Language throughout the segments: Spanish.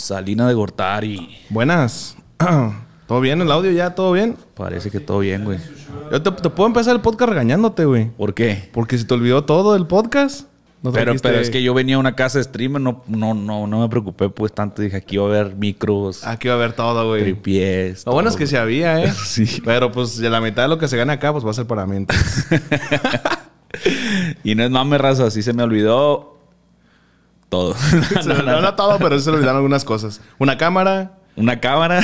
Salina de Gortari. Buenas. ¿Todo bien el audio ya? ¿Todo bien? Parece que todo bien, güey. Yo te, puedo empezar el podcast regañándote, güey. ¿Por qué? Porque se te olvidó todo el podcast. No pero, pero es que yo venía a una casa de streamer, no, no, no, no me preocupé pues tanto. Dije, aquí va a haber micros. Aquí va a haber todo, güey. Tripies. Lo bueno es que se había, ¿eh? sí. Pero pues la mitad de lo que se gana acá, pues va a ser para mí. y no es mames, raza, así se me olvidó todo. Se le olvidaron todo, pero se le olvidaron algunas cosas. Una cámara. Una cámara.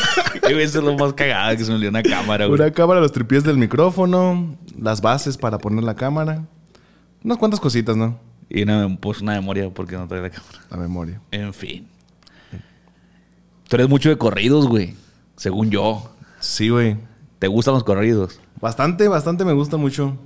Eso es lo más cagado, que se me olvidó una cámara, güey. Una cámara, los tripies del micrófono, las bases para poner la cámara. Unas cuantas cositas, ¿no? Y una, pues una memoria, porque no trae la cámara. La memoria. En fin. Tú eres mucho de corridos, güey. Según yo. Sí, güey. ¿Te gustan los corridos? Bastante, bastante me gusta mucho.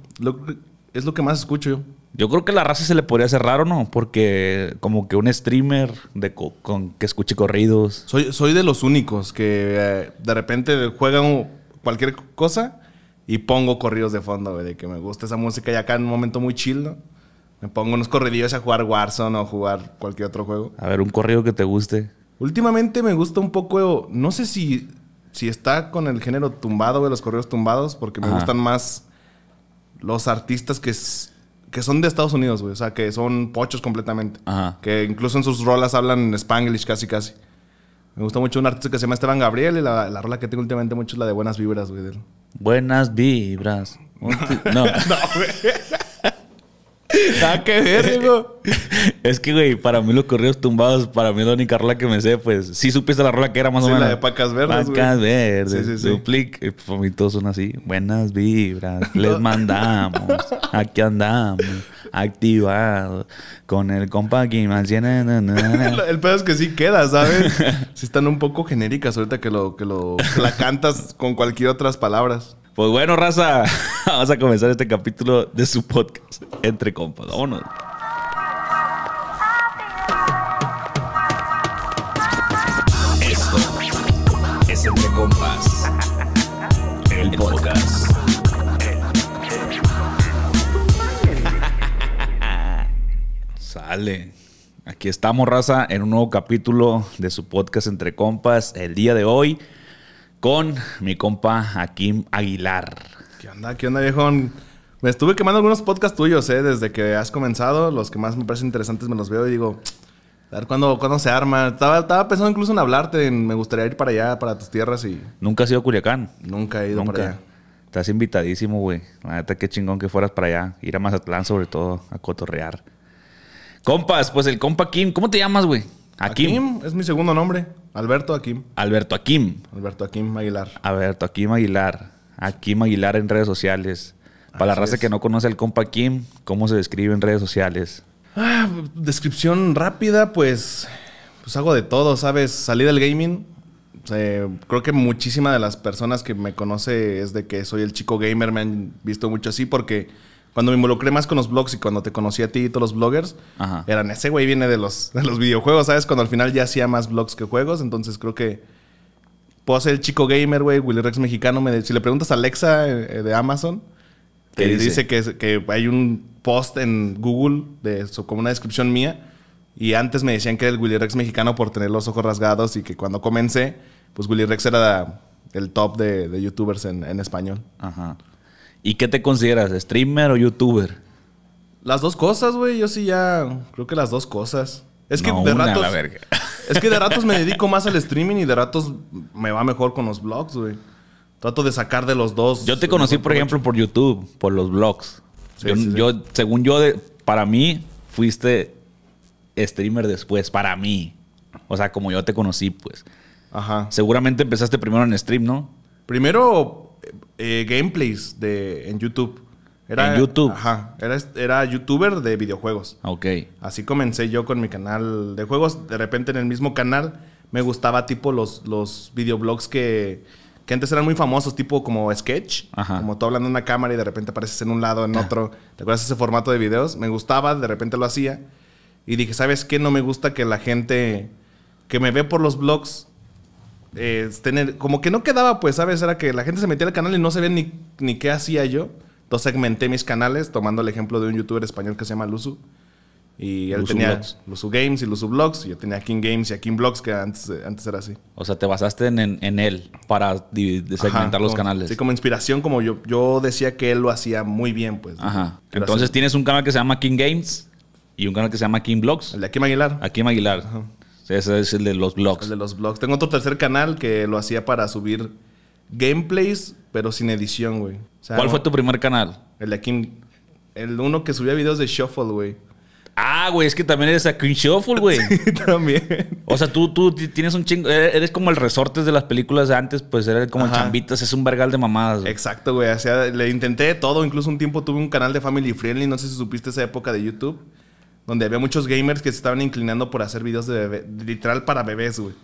es lo que más escucho yo. Yo creo que la raza se le podría hacer raro, ¿no? Porque como que un streamer de con que escuche corridos. Soy, soy de los únicos que eh, de repente juegan cualquier cosa y pongo corridos de fondo, güey, de que me gusta esa música y acá en un momento muy chill, Me pongo unos corridillos a jugar Warzone o jugar cualquier otro juego. A ver, un corrido que te guste. Últimamente me gusta un poco, no sé si, si está con el género tumbado, de los corridos tumbados, porque me gustan más los artistas que que son de Estados Unidos, güey. O sea, que son pochos completamente. Ajá. Que incluso en sus rolas hablan en spanglish casi, casi. Me gusta mucho un artista que se llama Esteban Gabriel y la, rola que tengo últimamente mucho es la de Buenas Vibras, güey. Buenas Vibras. No. no, Ah, que ver, Es que, güey, para mí los corridos tumbados, para mí la única rola que me sé, pues, sí supiste la rola que era más o menos. la de Pacas Verdes, Pacas Verdes. Sí, sí, todos son así. Buenas vibras, les mandamos. Aquí andamos, Activado Con el compa aquí, El pedo es que sí queda, ¿sabes? Sí están un poco genéricas ahorita que lo, que lo, la cantas con cualquier otras palabras. Pues bueno, raza, vamos a comenzar este capítulo de su podcast, Entre Compas. Vámonos. Esto es Entre Compas, el podcast. Sale. Aquí estamos, raza, en un nuevo capítulo de su podcast Entre Compas. El día de hoy con mi compa Akim Aguilar. ¿Qué onda? ¿Qué onda, viejón? Me estuve quemando algunos podcasts tuyos, ¿eh? Desde que has comenzado. Los que más me parecen interesantes me los veo y digo, a ver cuándo, se arma. Estaba, estaba, pensando incluso en hablarte. me gustaría ir para allá, para tus tierras y... ¿Nunca has ido a Culiacán? Nunca he ido Nunca. para allá. Estás invitadísimo, güey. La neta, qué chingón que fueras para allá. Ir a Mazatlán, sobre todo, a cotorrear. Compas, pues el compa Kim. ¿Cómo te llamas, güey? Akim. es mi segundo nombre. Alberto Akim. Alberto Akim. Alberto Akim Aguilar. Alberto Akim Aguilar. Akim Aguilar en redes sociales. Para la raza que no conoce al compa Akim, ¿cómo se describe en redes sociales? Ah, descripción rápida, pues, pues hago de todo, ¿sabes? Salí del gaming. Eh, creo que muchísimas de las personas que me conoce es de que soy el chico gamer, me han visto mucho así porque cuando me involucré más con los blogs y cuando te conocí a ti y todos los bloggers, eran ese güey viene de los, los videojuegos, ¿sabes? Cuando al final ya hacía más blogs que juegos, entonces creo que puedo ser el chico gamer, güey, Willy Rex mexicano. si le preguntas a Alexa eh, de Amazon, te dice, que, hay un post en Google de como una descripción mía. Y antes me decían que era el Willy Rex mexicano por tener los ojos rasgados y que cuando comencé, pues Willy Rex era el top de, youtubers en, en, español. Ajá. ¿Y qué te consideras? ¿Streamer o youtuber? Las dos cosas, güey. Yo sí ya. Creo que las dos cosas. Es que de ratos. La verga. Es que de ratos me dedico más al streaming y de ratos me va mejor con los blogs, güey. Trato de sacar de los dos. Yo te conocí, por ejemplo, por YouTube, por los blogs. yo, según yo, para mí, fuiste streamer después, para mí. O sea, como yo te conocí, pues. Ajá. Seguramente empezaste primero en stream, ¿no? Primero eh, gameplays de, en YouTube. Era, en YouTube. Ajá. Era, youtuber de videojuegos. Ah, ok. Así comencé yo con mi canal de juegos. De repente en el mismo canal me gustaba tipo los, los videoblogs que, que antes eran muy famosos, tipo como sketch. Ajá. Como tú hablando en una cámara y de repente apareces en un lado, en ah. otro. ¿Te acuerdas ese formato de videos? Me gustaba, de repente lo hacía. Y dije, ¿sabes qué? No me gusta que la gente que me ve por los blogs tener, como que no quedaba, pues, ¿sabes? Era que la gente se metía al canal y no sabía ni, ni qué hacía yo. Entonces segmenté mis canales, tomando el ejemplo de un youtuber español que se llama Luzu. Y él tenía Luzu Games y Luzu Blogs. Y yo tenía King Games y King Blogs, que antes, antes era así. O sea, te basaste en, él para segmentar los canales. Sí, como inspiración, como yo, yo decía que él lo hacía muy bien, pues. Ajá. Entonces tienes un canal que se llama King Games y un canal que se llama King Blogs. El de Akim Aguilar. aquí Aguilar. Ajá. Ese es el de los blogs. El de los blogs. Tengo otro tercer canal que lo hacía para subir gameplays, pero sin edición, güey. ¿Cuál fue tu primer canal? El de aquí. El uno que subía videos de Shuffle, güey. Ah, güey, es que también eres a Queen Shuffle, güey. también. O sea, tú, tú tienes un chingo. Eh, eres como el resortes de las películas de antes, pues eres como chambitas, es un vergal de mamadas. Exacto, güey. le intenté todo. Incluso un tiempo tuve un canal de Family Friendly. No sé si supiste esa época de YouTube donde había muchos gamers que se estaban inclinando por hacer videos literal para bebés, güey.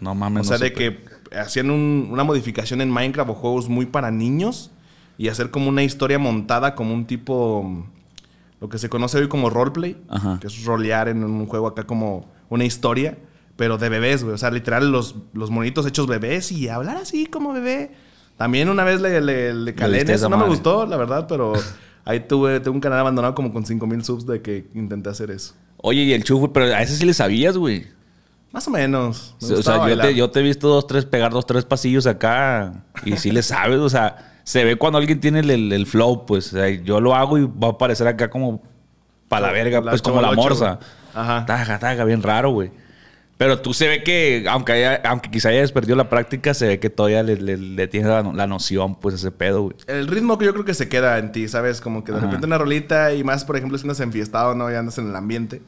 No mames. O sea, de que hacían una modificación en Minecraft o juegos muy para niños y hacer como una historia montada, como un tipo, mm, lo que se conoce hoy como roleplay, que es rolear en un juego acá como una historia, pero de bebés, güey. O sea, literal los, los monitos hechos bebés y hablar así como bebé. También una vez le, le, calé eso, no me gustó, la verdad, pero Ahí tuve, tengo un canal abandonado como con mil subs de que intenté hacer eso. Oye, y el chufu, pero a ese sí le sabías, güey. Más o menos. o sea, yo te, he visto dos, tres, pegar dos, tres pasillos acá y sí le sabes, o sea, se ve cuando alguien tiene el, flow, pues. yo lo hago y va a aparecer acá como para la verga, pues como la morsa. Ajá. Taja, taja, bien raro, güey. Pero tú se ve que, aunque, aunque quizá hayas perdido la práctica, se ve que todavía le, le, tienes la, noción, pues, ese pedo, güey. El ritmo que yo creo que se queda en ti, ¿sabes? Como que de repente una rolita y más, por ejemplo, si andas enfiestado, ¿no? Y andas en el ambiente,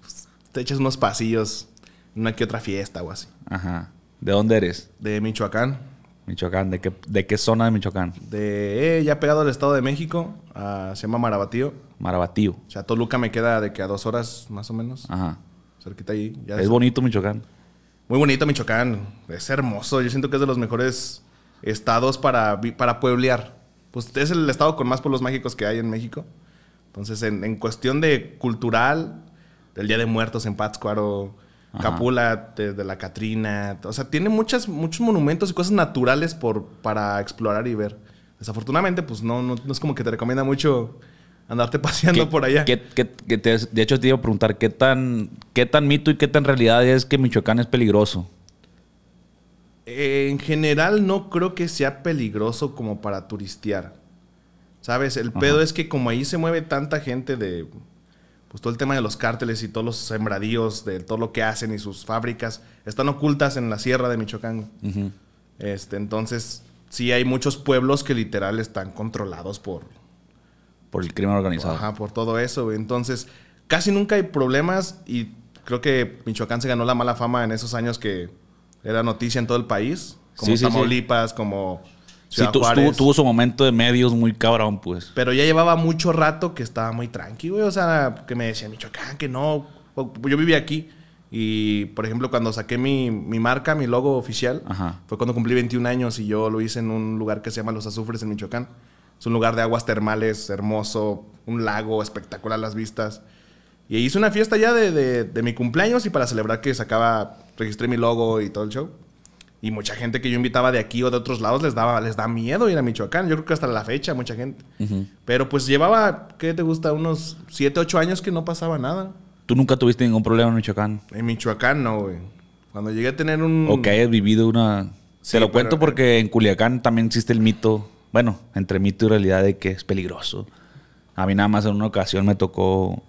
pues, te echas unos pasillos, una que otra fiesta o así. Ajá. ¿De dónde eres? De Michoacán. Michoacán, ¿de qué, de qué zona de Michoacán? De eh, ya pegado al Estado de México, ah, se llama Marabatío. Marabatío. O sea, Toluca me queda de que a dos horas más o menos. Ajá cerquita ahí. es bonito Michoacán. Muy bonito Michoacán. Es hermoso. Yo siento que es de los mejores estados para, para pueblear. Pues es el estado con más pueblos mágicos que hay en México. Entonces, en, en cuestión de cultural, del Día de Muertos en Pátzcuaro, Capula de, la Catrina. O sea, tiene muchas, muchos monumentos y cosas naturales por, para explorar y ver. Desafortunadamente, pues no es como que te recomienda mucho andarte paseando por allá. de hecho, te iba a preguntar, ¿qué tan, ¿qué tan mito y qué tan realidad es que Michoacán es peligroso? Eh, en general no creo que sea peligroso como para turistear. ¿Sabes? El pedo es que como ahí se mueve tanta gente de... Pues todo el tema de los cárteles y todos los sembradíos, de todo lo que hacen y sus fábricas, están ocultas en la sierra de Michoacán. este, entonces, sí hay muchos pueblos que literal están controlados por, por el crimen organizado. Ajá, por todo eso, Entonces, casi nunca hay problemas y creo que Michoacán se ganó la mala fama en esos años que era noticia en todo el país. Como sí, Tamaulipas, sí, como sí, Tuvo, su momento de medios muy cabrón, pues. Pero ya llevaba mucho rato que estaba muy tranquilo. güey. O sea, que me decían Michoacán, que no. Yo vivía aquí. Y, por ejemplo, cuando saqué mi, mi marca, mi logo oficial, fue cuando cumplí 21 años y yo lo hice en un lugar que se llama Los Azufres en Michoacán. Es un lugar de aguas termales hermoso, un lago espectacular las vistas. Y hice una fiesta ya de, mi cumpleaños y para celebrar que sacaba, registré mi logo y todo el show. Y mucha gente que yo invitaba de aquí o de otros lados les daba, les da miedo ir a Michoacán. Yo creo que hasta la fecha mucha gente. Pero pues llevaba, ¿qué te gusta? Unos 7, 8 años que no pasaba nada. ¿Tú nunca tuviste ningún problema en Michoacán? En Michoacán no, güey. Cuando llegué a tener un... O que hayas vivido una... Se lo cuento porque en Culiacán también existe el mito bueno, entre mito y realidad de que es peligroso. A mí nada más en una ocasión me tocó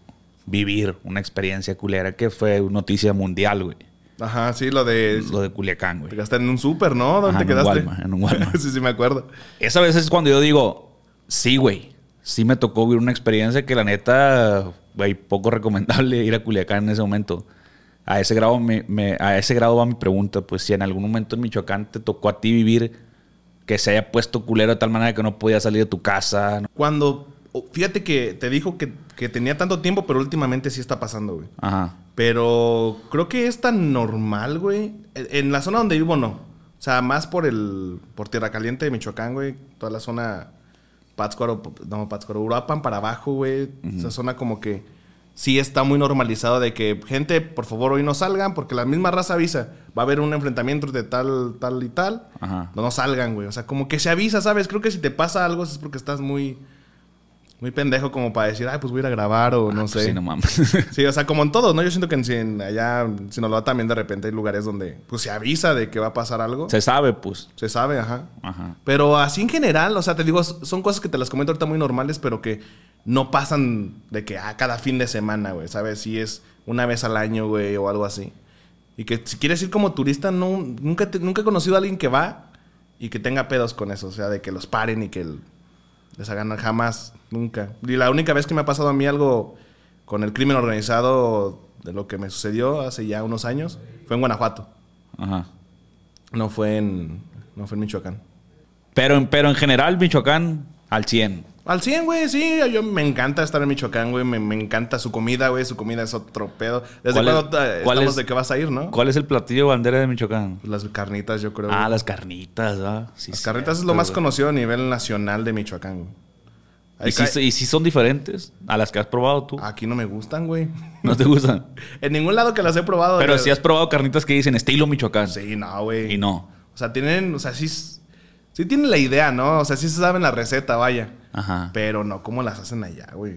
vivir una experiencia culera que fue noticia mundial, güey. Ajá, sí, lo de... Lo de Culiacán, güey. Te en un súper, ¿no? ¿Dónde te quedaste? En un Walmart. En un sí, sí, me acuerdo. Esa vez es cuando yo digo, sí, güey. Sí me tocó vivir una experiencia que la neta, güey, poco recomendable ir a Culiacán en ese momento. A ese grado, me, a ese grado va mi pregunta, pues si en algún momento en Michoacán te tocó a ti vivir que se haya puesto culero de tal manera que no podía salir de tu casa. Cuando, fíjate que te dijo que, tenía tanto tiempo, pero últimamente sí está pasando, güey. Ajá. Pero creo que es tan normal, güey. En la zona donde vivo, no. O sea, más por el. por Tierra Caliente de Michoacán, güey. Toda la zona. Pátzcuaro, no, Pátzcuaro, Uruapan, para abajo, güey. Esa zona como que sí está muy normalizado de que, gente, por favor, hoy no salgan, porque la misma raza avisa. Va a haber un enfrentamiento de tal, tal y tal. Ajá. No, salgan, güey. O sea, como que se avisa, ¿sabes? Creo que si te pasa algo es porque estás muy muy pendejo como para decir, ay, pues voy a ir a grabar o ah, no pues sé. Sí, no mames. sí, o sea, como en todo, ¿no? Yo siento que en, Si no lo va también de repente hay lugares donde pues se avisa de que va a pasar algo. Se sabe, pues. Se sabe, ajá. Ajá. Pero así en general, o sea, te digo, son cosas que te las comento ahorita muy normales, pero que no pasan de que a ah, cada fin de semana, güey, ¿sabes? Si es una vez al año, güey, o algo así. Y que si quieres ir como turista, no, nunca, nunca he conocido a alguien que va y que tenga pedos con eso. O sea, de que los paren y que les hagan jamás, nunca. Y la única vez que me ha pasado a mí algo con el crimen organizado de lo que me sucedió hace ya unos años fue en Guanajuato. Ajá. No fue en, no fue en Michoacán. Pero, pero en general, Michoacán al 100. Al 100, güey, sí. Yo me encanta estar en Michoacán, güey. Me, encanta su comida, güey. Su comida es otro pedo. ¿Desde ¿Cuál cuándo eh, estamos de qué vas a ir, no? ¿Cuál es el platillo bandera de Michoacán? las carnitas, yo creo. Ah, las carnitas, ¿ah? Sí, las carnitas es lo más conocido a nivel nacional de Michoacán, güey. ¿Y si, ¿Y si, son diferentes a las que has probado tú? Aquí no me gustan, güey. ¿No te gustan? en ningún lado que las he probado. Pero si has probado carnitas que dicen estilo Michoacán. Sí, no, güey. Y no. O sea, tienen, o sea, sí, sí tienen la idea, ¿no? O sea, sí se saben la receta, vaya. Ajá. Pero no como las hacen allá, güey.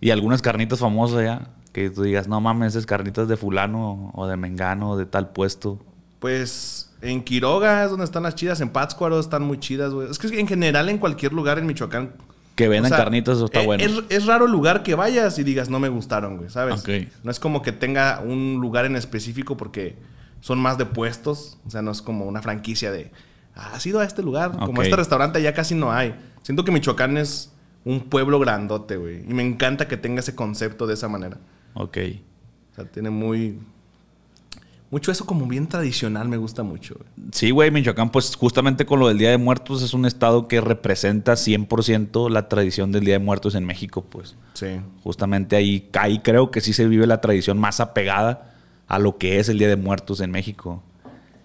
¿Y algunas carnitas famosas allá? Que tú digas, no mames, esas carnitas de fulano o de mengano o de tal puesto. Pues en Quiroga es donde están las chidas, en Pátzcuaro están muy chidas, güey. Es que en general en cualquier lugar en Michoacán... Que vendan carnitas, eso está es, bueno. Es, raro el lugar que vayas y digas, no me gustaron, güey, ¿sabes? No es como que tenga un lugar en específico porque son más de puestos. O sea, no es como una franquicia de, ah, ha sido a este lugar. Como este restaurante ya casi no hay. Siento que Michoacán es un pueblo grandote, güey. Y me encanta que tenga ese concepto de esa manera. Ok. O sea, tiene muy... Mucho eso como bien tradicional me gusta mucho. Sí, güey, Michoacán, pues justamente con lo del Día de Muertos es un estado que representa 100% la tradición del Día de Muertos en México, pues. Sí. Justamente ahí, cae, creo que sí se vive la tradición más apegada a lo que es el Día de Muertos en México.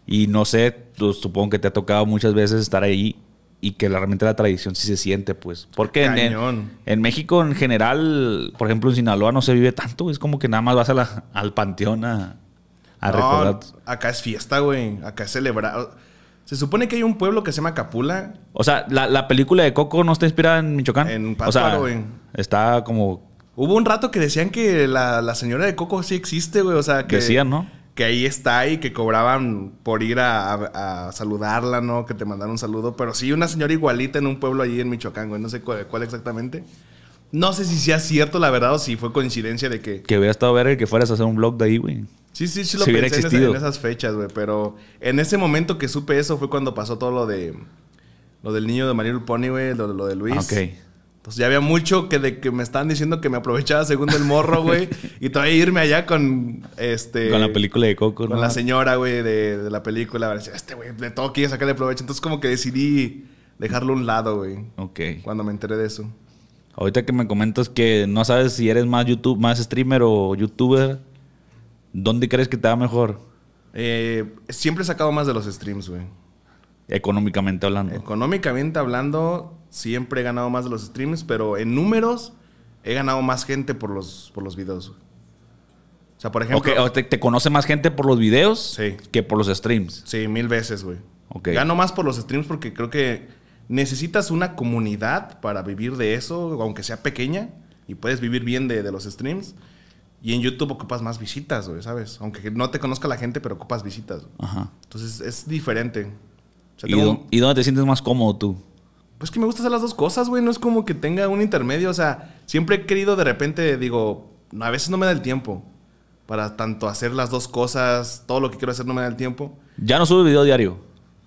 Y no sé, pues, supongo que te ha tocado muchas veces estar ahí y que realmente la tradición sí se siente, pues. Porque en, México en general, por ejemplo en Sinaloa no se vive tanto, es como que nada más vas a al panteón a, a recordar. Acá es fiesta, güey, acá es celebrar. Se supone que hay un pueblo que se llama Capula. O sea, la, película de Coco no está inspirada en Michoacán. En o sea, Está como... Hubo un rato que decían que la, la señora de Coco sí existe, güey, o sea que... Decían, ¿no? que ahí está y que cobraban por ir a, saludarla, ¿no? Que te mandaron un saludo. Pero sí, una señora igualita en un pueblo allí en Michoacán, güey. No sé cuál, exactamente. No sé si sea cierto, la verdad, o si fue coincidencia de que. Que hubiera estado ver que fueras a hacer un vlog de ahí, güey. Sí, sí, sí, lo pensé en, esas fechas, güey. Pero en ese momento que supe eso fue cuando pasó todo lo de. Lo del niño de Mario Pony, güey, lo, lo de Luis. Ok. Entonces ya había mucho que de que me estaban diciendo que me aprovechaba según el morro, güey. y todavía irme allá con este. Con la película de Coco, Con la señora, güey, de, la película. este güey, de todo quiere sacarle provecho. Entonces, como que decidí dejarlo a un lado, güey. Ok. Cuando me enteré de eso. Ahorita que me comentas que no sabes si eres más YouTube, más streamer o youtuber, ¿dónde crees que te va mejor? Eh, siempre he sacado más de los streams, güey. Económicamente hablando. Económicamente hablando, siempre he ganado más de los streams, pero en números he ganado más gente por los, por los videos. O sea, por ejemplo. te, conoce más gente por los videos que por los streams. Sí, mil veces, güey. Gano más por los streams porque creo que necesitas una comunidad para vivir de eso, aunque sea pequeña, y puedes vivir bien de, los streams. Y en YouTube ocupas más visitas, güey, ¿sabes? Aunque no te conozca la gente, pero ocupas visitas. Ajá. Entonces es diferente. ¿Y dónde te sientes más cómodo tú? Pues que me gusta hacer las dos cosas, güey. No es como que tenga un intermedio. O sea, siempre he querido de repente, digo, a veces no me da el tiempo para tanto hacer las dos cosas. Todo lo que quiero hacer no me da el tiempo. ¿Ya no subes video diario?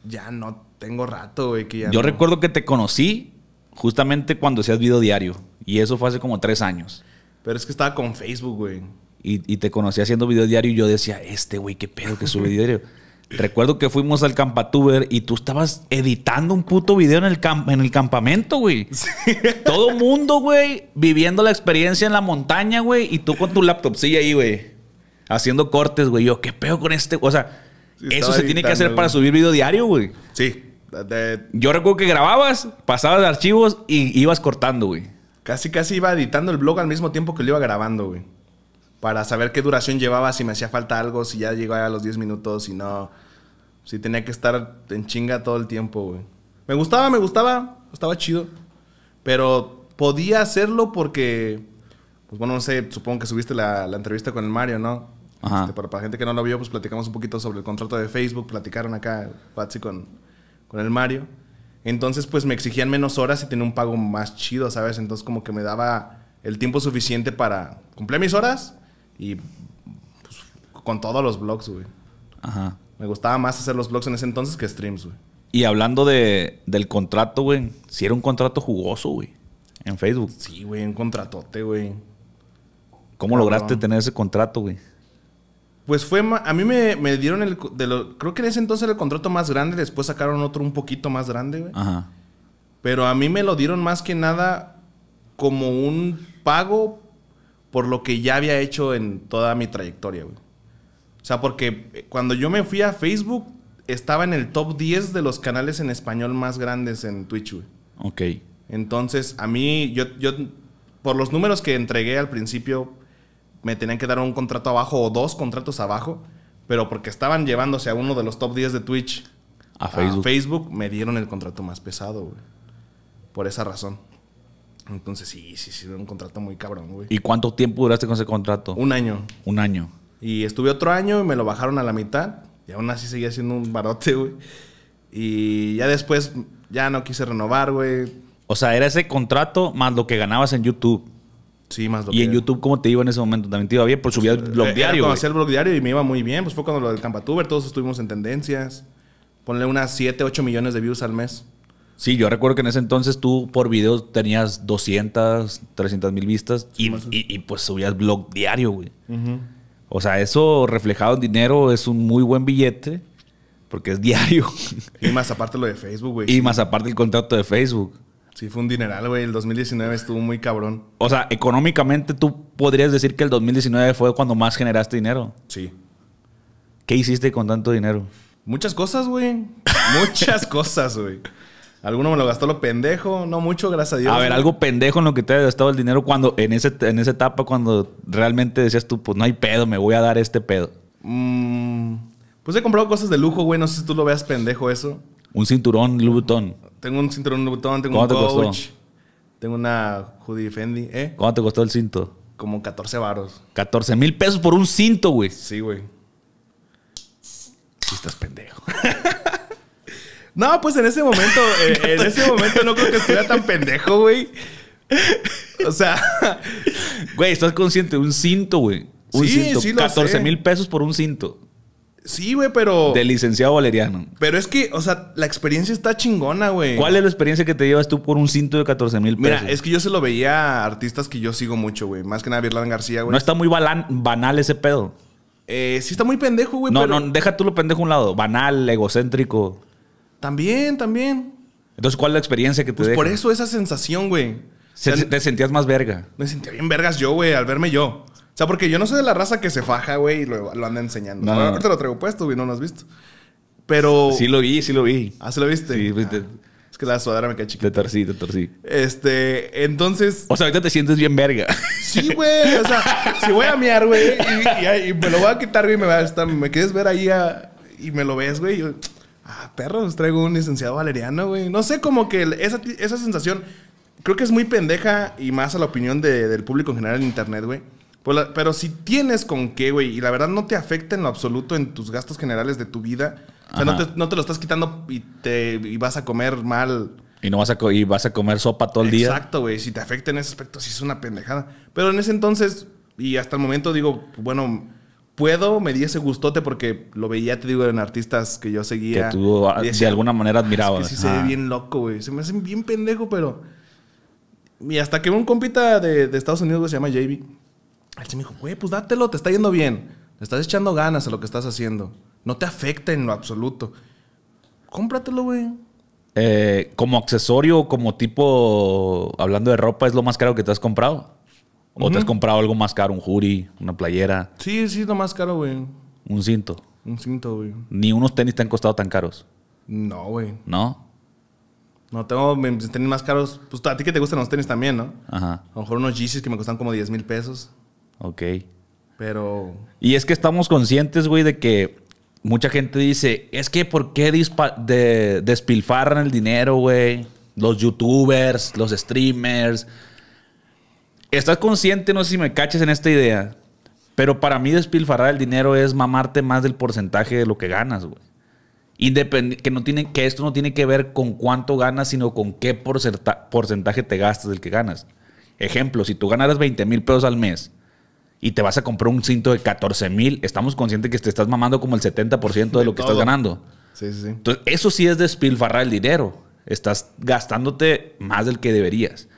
Ya no tengo rato, güey. Que Yo recuerdo que te conocí justamente cuando hacías video diario. Y eso fue hace como tres años. Pero es que estaba con Facebook, güey. Y, y te conocí haciendo video diario y yo decía, este güey, qué pedo que sube video diario. Recuerdo que fuimos al Campatuber y tú estabas editando un puto video en el, en el campamento, güey. Todo mundo, güey, viviendo la experiencia en la montaña, güey. Y tú con tu laptop laptopcilla ahí, güey. Haciendo cortes, güey. Yo, ¿qué peo con este? O sea, eso se tiene que hacer para subir video diario, güey. Sí. Yo recuerdo que grababas, pasabas de archivos y ibas cortando, güey. Casi, casi iba editando el blog al mismo tiempo que lo iba grabando, güey para saber qué duración llevaba, si me hacía falta algo, si ya llegaba a los 10 minutos, si no. Sí, tenía que estar en chinga todo el tiempo, güey. Me gustaba, me gustaba, estaba chido. Pero podía hacerlo porque, pues bueno, no sé, supongo que subiste la, la entrevista con el Mario, ¿no? Ajá. Este, para, para, la gente que no lo vio, pues platicamos un poquito sobre el contrato de Facebook, platicaron acá, Patsy con, con el Mario. Entonces, pues me exigían menos horas y tenía un pago más chido, ¿sabes? Entonces, como que me daba el tiempo suficiente para cumplir mis horas y pues, con todos los blogs, güey. Ajá. Me gustaba más hacer los vlogs en ese entonces que streams, güey. Y hablando de, del contrato, güey, si era un contrato jugoso, güey, en Facebook. Sí, güey, un contratote, güey. ¿Cómo lograste tener ese contrato, güey? Pues fue, a mí me, dieron el, creo que en ese entonces era el contrato más grande, después sacaron otro un poquito más grande, güey. Ajá. Pero a mí me lo dieron más que nada como un pago por lo que ya había hecho en toda mi trayectoria, güey. O sea, porque cuando yo me fui a Facebook, estaba en el top 10 de los canales en español más grandes en Twitch, güey. Ok. Entonces, a mí, yo, yo, por los números que entregué al principio, me tenían que dar un contrato abajo o dos contratos abajo, pero porque estaban llevándose a uno de los top 10 de Twitch a Facebook, Facebook me dieron el contrato más pesado, güey. Por esa razón. Entonces, sí, sí, sí, un contrato muy cabrón, güey. ¿Y cuánto tiempo duraste con ese contrato? Un año. Un año. Y estuve otro año y me lo bajaron a la mitad. Y aún así seguía siendo un barote, güey. Y ya después ya no quise renovar, güey. O sea, era ese contrato más lo que ganabas en YouTube. Sí, más lo que Y en YouTube, ¿cómo te iba en ese momento? También te iba bien, por pues, subía el eh, blog diario. Cuando hacía el blog diario y me iba muy bien. Pues fue cuando lo del Campatuber, todos estuvimos en tendencias. Ponle unas 7, 8 millones de views al mes. Sí, yo recuerdo que en ese entonces tú por video tenías 200, 300 mil vistas y, y, pues subías blog diario, güey. Ajá. O sea, eso reflejado en dinero es un muy buen billete porque es diario. Y más aparte lo de Facebook, güey. Y más aparte el contrato de Facebook. Sí, fue un dineral, güey. El 2019 estuvo muy cabrón. O sea, económicamente tú podrías decir que el 2019 fue cuando más generaste dinero. Sí. ¿Qué hiciste con tanto dinero? Muchas cosas, güey. Muchas cosas, güey. Alguno me lo gastó lo pendejo, no mucho, gracias a Dios. A ver, algo pendejo en lo que te haya gastado el dinero cuando, en, en esa etapa, cuando realmente decías tú, pues no hay pedo, me voy a dar este pedo. Mm, pues he comprado cosas de lujo, güey, no sé si tú lo veas pendejo eso. Un cinturón Louboutin. Tengo un cinturón Louboutin, tengo un coach. Costó? Tengo una Hoodie Fendi, ¿eh? ¿Cuánto te costó el cinto? Como 14 varos. 14 mil pesos por un cinto, güey. Sí, güey. Sí estás pendejo. No, pues en ese momento, eh, en ese momento no creo que estuviera tan pendejo, güey. O sea, güey, estás consciente, un cinto, güey. Un sí, cinto, 14 mil pesos por un cinto. Sí, güey, pero. Del licenciado Valeriano. Pero es que, o sea, la experiencia está chingona, güey. ¿Cuál es la experiencia que te llevas tú por un cinto de 14 mil pesos? Mira, es que yo se lo veía a artistas que yo sigo mucho, güey. Más que nada, Virlan García, güey. No está muy banal ese pedo. Eh, sí está muy pendejo, güey. No, no, deja tú lo pendejo a un lado. Banal, egocéntrico. También, también. Entonces, ¿cuál es la experiencia que te Pues por eso esa sensación, güey. te sentías más verga. Me sentía bien vergas yo, güey, al verme yo. O sea, porque yo no soy de la raza que se faja, güey, y lo, lo anda enseñando. No, No, no, Ahorita lo traigo puesto, güey, no lo has visto. Pero... Sí lo vi, sí lo vi. Ah, ¿sí lo viste? Sí, viste. Pues ah, es que la sudadera me queda chiquita. Te torcí, te torcí. Este, entonces... O sea, ahorita te sientes bien verga. Sí, güey. O sea, si voy a miar, güey, y, me lo voy a quitar, y me Me quieres ver ahí y me lo ves, güey ah, perros, pues traigo un licenciado valeriano, güey. No sé, cómo que esa, sensación, creo que es muy pendeja y más a la opinión del público en general en internet, güey. Pero, si tienes con qué, güey, y la verdad no te afecta en lo absoluto en tus gastos generales de tu vida. O sea, no te, lo estás quitando y, te, vas a comer mal. Y no vas a, y vas a comer sopa todo el día. Exacto, güey. Si te afecta en ese aspecto, sí es una pendejada. Pero en ese entonces, y hasta el momento digo, bueno, puedo, me di ese gustote porque lo veía, te digo, en artistas que yo seguía. Que tú ah, de alguna manera admirabas. Ah, es que sí, se ve bien loco, güey. Se me hacen bien pendejo, pero. Y hasta que un compita de, Estados Unidos, güey, se llama JB. Él se me dijo, güey, pues dátelo, te está yendo bien. te estás echando ganas a lo que estás haciendo. No te afecta en lo absoluto. Cómpratelo, güey. Eh, como accesorio, como tipo, hablando de ropa, es lo más caro que te has comprado. O te has comprado algo más caro, un jury, una playera. Sí, sí, lo más caro, güey. Un cinto. Un cinto, güey. Ni unos tenis te han costado tan caros. No, güey. ¿No? No, tengo tenis más caros. Pues a ti que te gustan los tenis también, ¿no? Ajá. A lo mejor unos Yeezys que me costan como 10 mil pesos. Ok. Pero. Y es que estamos conscientes, güey, de que mucha gente dice: es que ¿por qué de despilfarran el dinero, güey? Los YouTubers, los streamers Estás consciente, no sé si me caches en esta idea, pero para mí despilfarrar el dinero es mamarte más del porcentaje de lo que ganas, güey. que, no tiene, que esto no tiene que ver con cuánto ganas, sino con qué porcentaje te gastas del que ganas. Ejemplo, si tú ganaras 20 mil pesos al mes y te vas a comprar un cinto de 14 mil, estamos conscientes que te estás mamando como el 70% de, lo que estás ganando. Sí, sí, sí. Entonces, eso sí es despilfarrar el dinero. Estás gastándote más del que deberías.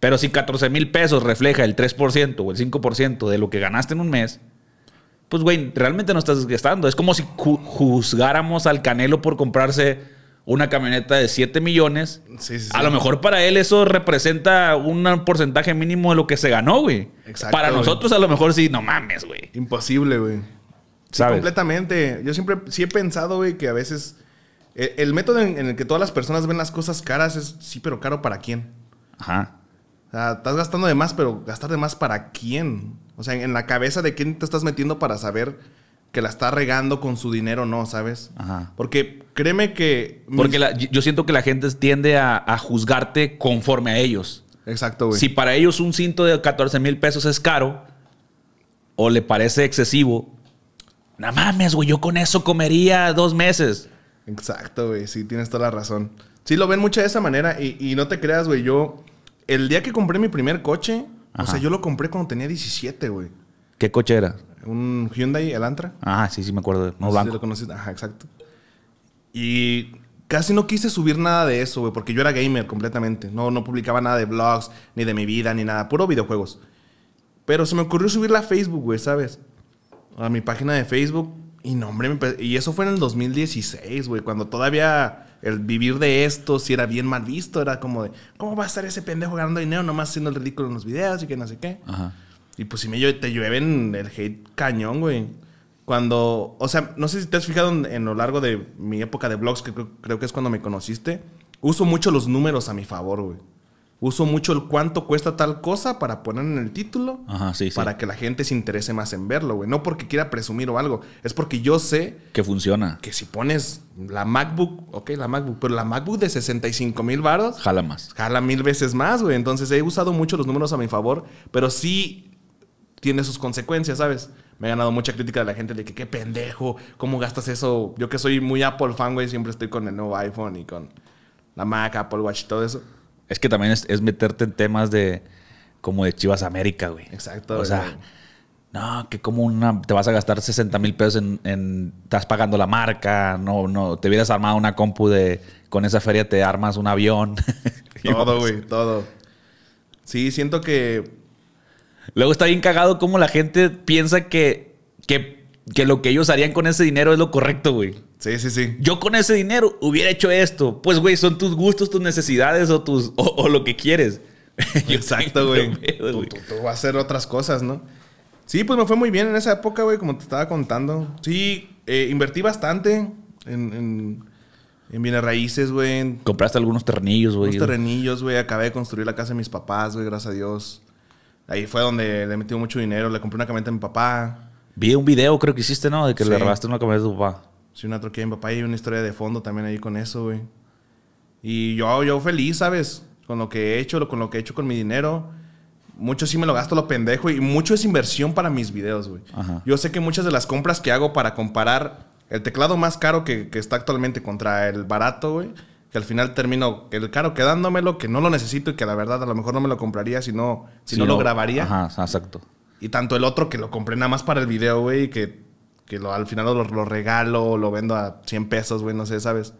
Pero si 14 mil pesos refleja el 3% o el 5% de lo que ganaste en un mes, pues, güey, realmente no estás gastando. Es como si juzgáramos al Canelo por comprarse una camioneta de 7 millones. a lo mejor para él eso representa un porcentaje mínimo de lo que se ganó, güey. Exacto. Para nosotros a lo mejor sí, no mames, güey. Imposible, güey. completamente. Yo siempre sí he pensado, güey, que a veces eh, el, método en, el que todas las personas ven las cosas caras es sí, pero caro para quién. Ajá. O sea, estás gastando de más, pero gastar de más para quién? O sea, en la cabeza de quién te estás metiendo para saber que la está regando con su dinero, o no, ¿sabes? Ajá. Porque créeme que. Porque yo siento que la gente tiende a, juzgarte conforme a ellos. Exacto, güey. Si para ellos un cinto de 14 mil pesos es caro o le parece excesivo, no mames, güey, yo con eso comería dos meses. Exacto, güey, sí, tienes toda la razón. Sí, lo ven mucho de esa manera y no te creas, güey, yo el día que compré mi primer coche, o sea, yo lo compré cuando tenía 17, güey. ¿Qué coche era? Un Hyundai Elantra. Ah, sí, sí, me acuerdo. No, lo conocí. Ajá, exacto. Y casi no quise subir nada de eso, güey, porque yo era gamer completamente. No, no publicaba nada de blogs, ni de mi vida, ni nada. Puro videojuegos. Pero se me ocurrió subirla a Facebook, güey, ¿sabes? A mi página de Facebook. Y no, hombre, y eso fue en el 2016, güey, cuando todavía el vivir de esto, si era bien mal visto, era como de, ¿cómo va a estar ese pendejo ganando dinero nomás haciendo el ridículo en los videos y que no sé qué? Y pues si me, te llueven el hate cañón, güey. Cuando, o sea, no sé si te has fijado en, lo largo de mi época de blogs, que creo, creo, que es cuando me conociste, uso mucho los números a mi favor, güey uso mucho el cuánto cuesta tal cosa para poner en el título. para que la gente se interese más en verlo, güey. No porque quiera presumir o algo. Es porque yo sé. Que funciona. Que si pones la MacBook, ok, la MacBook, pero la MacBook de 65 mil varos. Jala más. Jala mil veces más, güey. Entonces he usado mucho los números a mi favor, pero sí tiene sus consecuencias, ¿sabes? Me he ganado mucha crítica de la gente de que qué pendejo, cómo gastas eso. Yo que soy muy Apple fan, güey, siempre estoy con el nuevo iPhone y con la Mac, Apple Watch y todo eso. Es que también es, meterte en temas de como de Chivas América, güey. Exacto. O sea, no, que como una, te vas a gastar 60 mil pesos en, estás pagando la marca, no, no, te hubieras armado una compu de, con esa feria te armas un avión. todo, güey, todo. Sí, siento que... Luego está bien cagado como la gente piensa que, que que lo que ellos harían con ese dinero es lo correcto, güey. Sí, sí, sí. Yo con ese dinero hubiera hecho esto. Pues, güey, son tus gustos, tus necesidades o, tus, o, lo que quieres. Exacto, güey. Tú, vas a hacer otras cosas, ¿no? Sí, pues me fue muy bien en esa época, güey, como te estaba contando. Sí, eh, invertí bastante en, en, en bienes raíces, güey. Compraste algunos terrenillos, güey. Unos terrenillos, güey. Acabé de construir la casa de mis papás, güey, gracias a Dios. Ahí fue donde le metí mucho dinero. Le compré una camioneta a mi papá. Vi un video, creo que hiciste, ¿no? De que le robaste una camioneta a tu papá. Sí, una troquilla de mi papá y una historia de fondo también ahí con eso, güey. Y yo, yo feliz, ¿sabes? Con lo que he hecho, con lo que he hecho con mi dinero. Mucho sí me lo gasto lo pendejo y mucho es inversión para mis videos, güey. Yo sé que muchas de las compras que hago para comparar el teclado más caro que, que está actualmente contra el barato, güey, que al final termino el caro quedándomelo, que no lo necesito y que la verdad a lo mejor no me lo compraría si no, si, no, lo grabaría. Ajá, exacto. Y tanto el otro que lo compré nada más para el video, güey, que, al final lo, regalo, lo vendo a 100 pesos, güey, no sé, ¿sabes?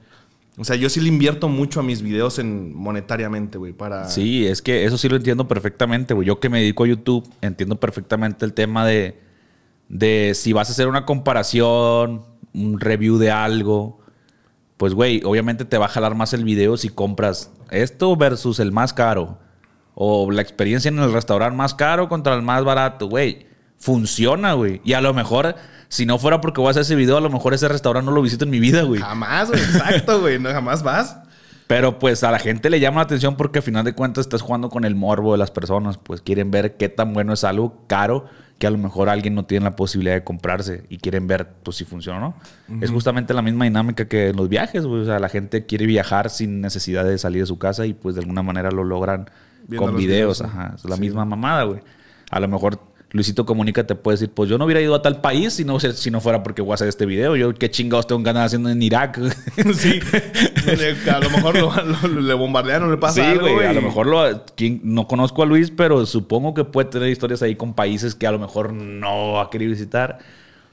O sea, yo sí le invierto mucho a mis videos en monetariamente, güey, para... Sí, es que eso sí lo entiendo perfectamente, güey. Yo que me dedico a YouTube, entiendo perfectamente el tema de, de si vas a hacer una comparación, un review de algo, pues, güey, obviamente te va a jalar más el video si compras esto versus el más caro o la experiencia en el restaurante más caro contra el más barato, güey. Funciona, güey. Y a lo mejor, si no fuera porque voy a hacer ese video, a lo mejor ese restaurante no lo visito en mi vida, güey. Jamás, güey. Exacto, güey. No, jamás vas. Pero pues a la gente le llama la atención porque al final de cuentas estás jugando con el morbo de las personas. Pues quieren ver qué tan bueno es algo caro que a lo mejor alguien no tiene la posibilidad de comprarse y quieren ver pues, si funciona o no. Es justamente la misma dinámica que en los viajes. güey. o sea, la gente quiere viajar sin necesidad de salir de su casa y pues de alguna manera lo logran con videos, ajá. Es la misma mamada, güey. A lo mejor Luisito Comunica te puede decir, pues yo no hubiera ido a tal país si no, si no fuera porque voy a hacer este video. Yo qué chingados tengo ganas haciendo en Irak. Sí. a lo mejor lo, le bombardearon, le pasa sí, güey. A lo mejor lo, no conozco a Luis, pero supongo que puede tener historias ahí con países que a lo mejor no ha querido visitar.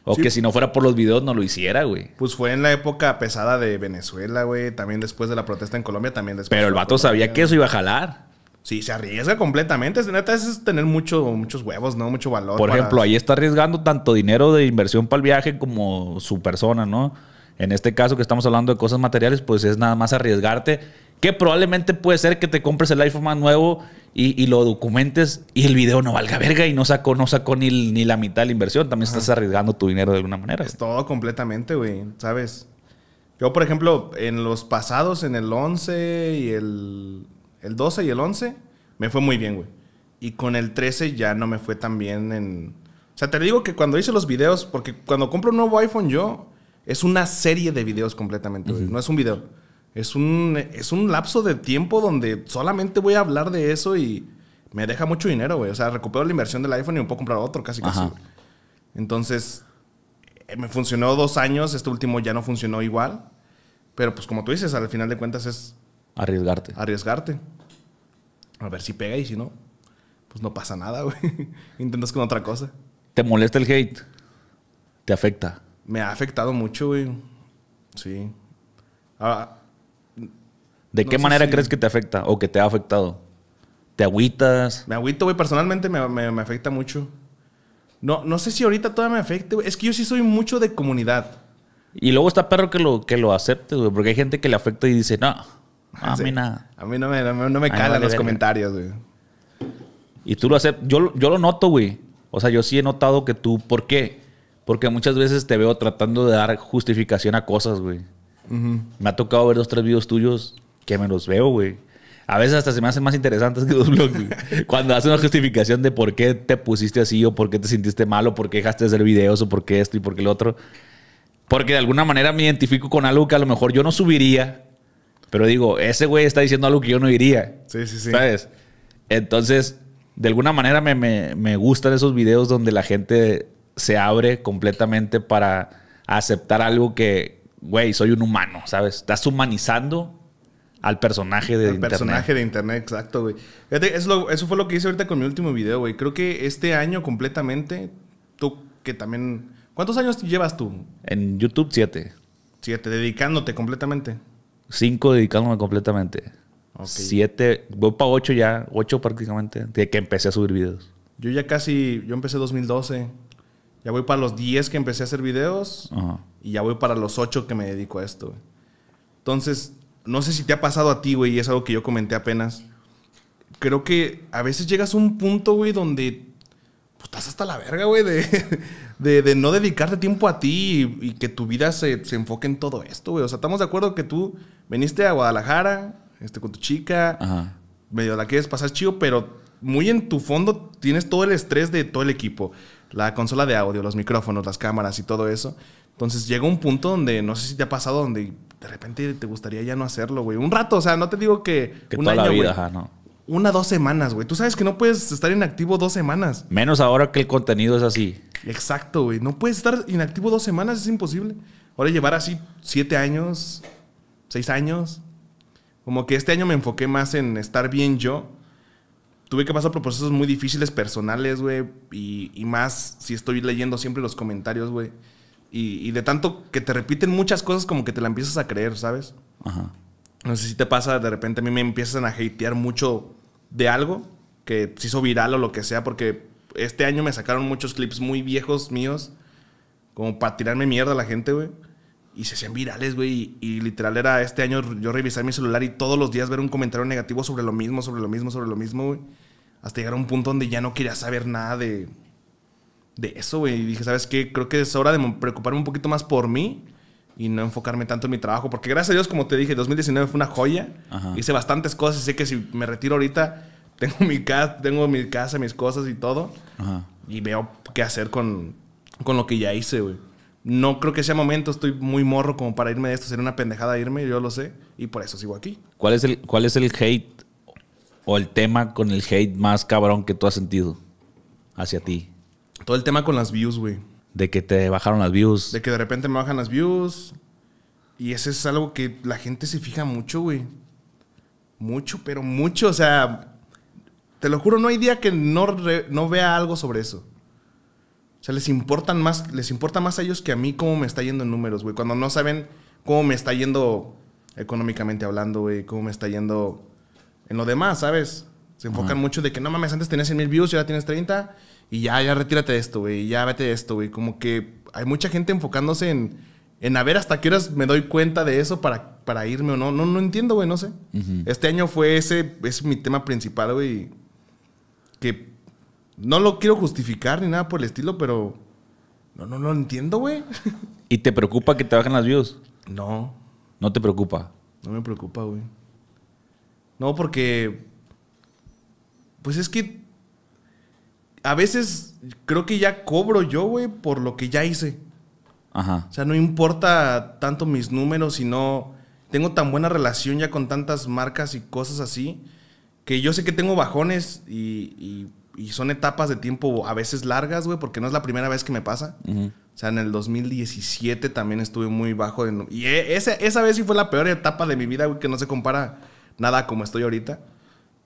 O que si no fuera por los videos no lo hiciera, güey. Pues fue en la época pesada de Venezuela, güey. También después de la protesta en Colombia, también Pero el vato sabía que eso iba a jalar. Sí, se arriesga completamente. Neta, es tener mucho, muchos huevos, ¿no? Mucho valor. Por ejemplo, ahí está arriesgando tanto dinero de inversión para el viaje como su persona, ¿no? En este caso que estamos hablando de cosas materiales, pues es nada más arriesgarte, que probablemente puede ser que te compres el iPhone más nuevo y, lo documentes y el video no valga verga y no sacó, ni, la mitad de la inversión. También estás arriesgando tu dinero de alguna manera. Es todo completamente, güey, ¿sabes? Yo, por ejemplo, en los pasados, en el 11 y el el 12 y el 11 me fue muy bien, güey. Y con el 13 ya no me fue tan bien en... O sea, te digo que cuando hice los videos, porque cuando compro un nuevo iPhone yo, es una serie de videos completamente, güey. No es un video. Es un, es un lapso de tiempo donde solamente voy a hablar de eso y me deja mucho dinero, güey. O sea, recupero la inversión del iPhone y me puedo comprar otro casi casi. Entonces, eh, me funcionó dos años, este último ya no funcionó igual. Pero pues como tú dices, al final de cuentas es Arriesgarte. Arriesgarte. A ver si pega y si no, pues no pasa nada, güey. Intentas con otra cosa. ¿Te molesta el hate? ¿Te afecta? Me ha afectado mucho, güey. Sí. Ah, ¿De qué manera crees que te afecta o que te ha afectado? ¿Te agüitas? Me agüito, güey. Personalmente me, afecta mucho. No, no sé si ahorita todavía me afecte, güey. Es que yo sí soy mucho de comunidad. Y luego está perro que lo, que lo acepte, güey. Porque hay gente que le afecta y dice, no, a mí nada. A mí no me, no, me calan los comentarios, güey. Y tú lo haces Yo, yo lo noto, güey. O sea, yo sí he notado que tú. ¿Por qué? Porque muchas veces te veo tratando de dar justificación a cosas, güey. Me ha tocado ver dos, tres videos tuyos que me los veo, güey. A veces hasta se me hacen más interesantes que los blogs. Cuando haces una justificación de por qué te pusiste así o por qué te sintiste mal o por qué dejaste de hacer videos o por qué esto y por qué lo otro. Porque de alguna manera me identifico con algo que a lo mejor yo no subiría pero digo, ese güey está diciendo algo que yo no diría. Sí, sí, sí. ¿Sabes? Entonces, de alguna manera me, gustan esos videos donde la gente se abre completamente para aceptar algo que, güey, soy un humano, ¿sabes? Estás humanizando al personaje de internet. Al personaje de internet, exacto, güey. Eso, eso, fue lo que hice ahorita con mi último video, güey. Creo que este año completamente, tú que también... ¿Cuántos años llevas tú? En YouTube, siete. Siete, dedicándote completamente. Cinco dedicándome completamente. Okay. Siete, voy para ocho ya, ocho prácticamente, de que empecé a subir videos. Yo ya casi, yo empecé 2012. Ya voy para los 10 que empecé a hacer videos. Y ya voy para los 8 que me dedico a esto. Entonces, no sé si te ha pasado a ti, güey, y es algo que yo comenté apenas. Creo que a veces llegas a un punto, güey, donde pues, estás hasta la verga, güey, de, de, no dedicarte tiempo a ti y, y que tu vida se, se, enfoque en todo esto, güey. O sea, estamos de acuerdo que tú veniste a Guadalajara este, con tu chica, medio la quieres pasar chido, pero muy en tu fondo tienes todo el estrés de todo el equipo. La consola de audio, los micrófonos, las cámaras y todo eso. Entonces llega un punto donde no sé si te ha pasado donde de repente te gustaría ya no hacerlo, güey. Un rato, o sea, no te digo que, que un no. Una, dos semanas, güey. Tú sabes que no puedes estar inactivo dos semanas. Menos ahora que el contenido es así. Exacto, güey. No puedes estar inactivo dos semanas, es imposible. Ahora llevar así siete años, seis años. Como que este año me enfoqué más en estar bien yo. Tuve que pasar por procesos muy difíciles personales, güey. Y, más si estoy leyendo siempre los comentarios, güey. Y, y, de tanto que te repiten muchas cosas, como que te la empiezas a creer, ¿sabes? Ajá. No sé si te pasa, de repente a mí me empiezan a hatear mucho de algo que se hizo viral o lo que sea, porque este año me sacaron muchos clips muy viejos míos, como para tirarme mierda a la gente, güey y se hacían virales, güey. Y, literal era este año yo revisar mi celular y todos los días ver un comentario negativo sobre lo mismo, sobre lo mismo, sobre lo mismo, güey. Hasta llegar a un punto donde ya no quería saber nada de, de eso, güey. Y dije, ¿sabes qué? Creo que es hora de preocuparme un poquito más por mí y no enfocarme tanto en mi trabajo. Porque gracias a Dios, como te dije, 2019 fue una joya. Hice bastantes cosas y sé que si me retiro ahorita, tengo mi casa, tengo mi casa mis cosas y todo. Ajá. Y veo qué hacer con, con lo que ya hice, güey. No creo que sea momento, estoy muy morro como para irme de esto, sería una pendejada irme, yo lo sé, y por eso sigo aquí. ¿Cuál es el, cuál es el hate o el tema con el hate más cabrón que tú has sentido hacia ti? Todo el tema con las views, güey. De que te bajaron las views. De que de repente me bajan las views. Y eso es algo que la gente se fija mucho, güey. Mucho, pero mucho. O sea, te lo juro, no hay día que no, no vea algo sobre eso. O sea, les importan más, les importa más a ellos que a mí cómo me está yendo en números, güey. Cuando no saben cómo me está yendo económicamente hablando, güey, cómo me está yendo en lo demás, ¿sabes? Se enfocan mucho de que no mames, antes tenías 100 mil views y ahora tienes 30 y ya, ya retírate de esto, güey, ya vete de esto, güey. Como que hay mucha gente enfocándose en, en a ver hasta qué horas me doy cuenta de eso para, para irme o no. No, no entiendo, güey, no sé. Este año fue ese, es mi tema principal, güey, que no lo quiero justificar ni nada por el estilo, pero no, no, no lo entiendo, güey. ¿Y te preocupa que te bajen las views? No. ¿No te preocupa? No me preocupa, güey. No, porque. Pues es que. A veces creo que ya cobro yo, güey, por lo que ya hice. Ajá. O sea, no importa tanto mis números, sino. Tengo tan buena relación ya con tantas marcas y cosas así. Que yo sé que tengo bajones y, y y son etapas de tiempo a veces largas, güey, porque no es la primera vez que me pasa. O sea, en el 2017 también estuve muy bajo. y e, esa, esa vez sí fue la peor etapa de mi vida, güey, que no se compara nada como estoy ahorita.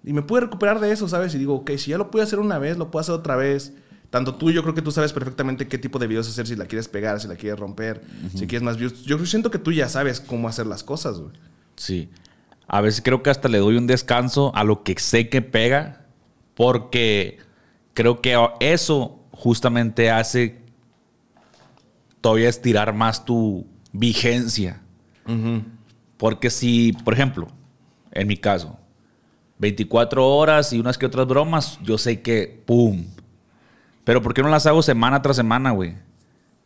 Y me pude recuperar de eso, ¿sabes? Y digo, ok, si ya lo pude hacer una vez, lo puedo hacer otra vez. Tanto tú, yo creo que tú sabes perfectamente qué tipo de videos hacer, si la quieres pegar, si la quieres romper, si quieres más views. Yo siento que tú ya sabes cómo hacer las cosas, güey. Sí. A veces creo que hasta le doy un descanso a lo que sé que pega porque creo que eso justamente hace todavía estirar más tu vigencia. Porque si, por ejemplo, en mi caso, 24 horas y unas que otras bromas, yo sé que, ¡pum! Pero ¿por qué no las hago semana tras semana, güey?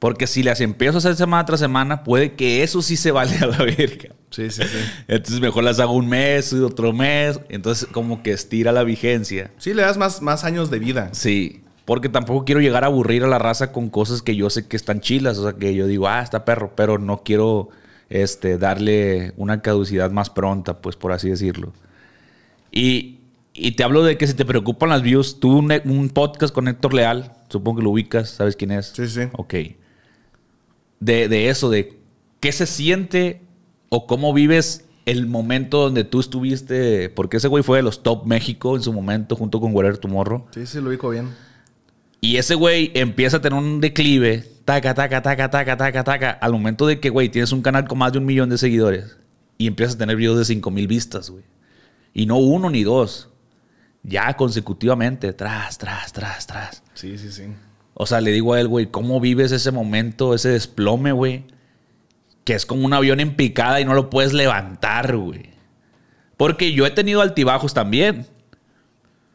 Porque si las empiezo a hacer semana tras semana, puede que eso sí se vale a la verga. Sí, sí, sí. Entonces mejor las hago un mes y otro mes. Entonces como que estira la vigencia. Sí, le das más, más años de vida. Sí. Porque tampoco quiero llegar a aburrir a la raza con cosas que yo sé que están chilas. O sea, que yo digo, ah, está perro, pero no quiero este, darle una caducidad más pronta, pues por así decirlo. Y, te hablo de que si te preocupan las views, tú un, un podcast con Héctor Leal, supongo que lo ubicas, sabes quién es. Sí, sí. Ok de, de eso, de qué se siente o cómo vives el momento donde tú estuviste, porque ese güey fue de los top México en su momento junto con Guerrero Tumorro. Sí, sí, lo dijo bien. Y ese güey empieza a tener un declive, taca, taca, taca, taca, taca, taca, al momento de que, güey, tienes un canal con más de un millón de seguidores y empiezas a tener videos de 5 mil vistas, güey. Y no uno ni dos, ya consecutivamente, tras, tras, tras, tras. Sí, sí, sí. O sea, le digo a él, güey, ¿cómo vives ese momento, ese desplome, güey? Que es como un avión en picada y no lo puedes levantar, güey. Porque yo he tenido altibajos también.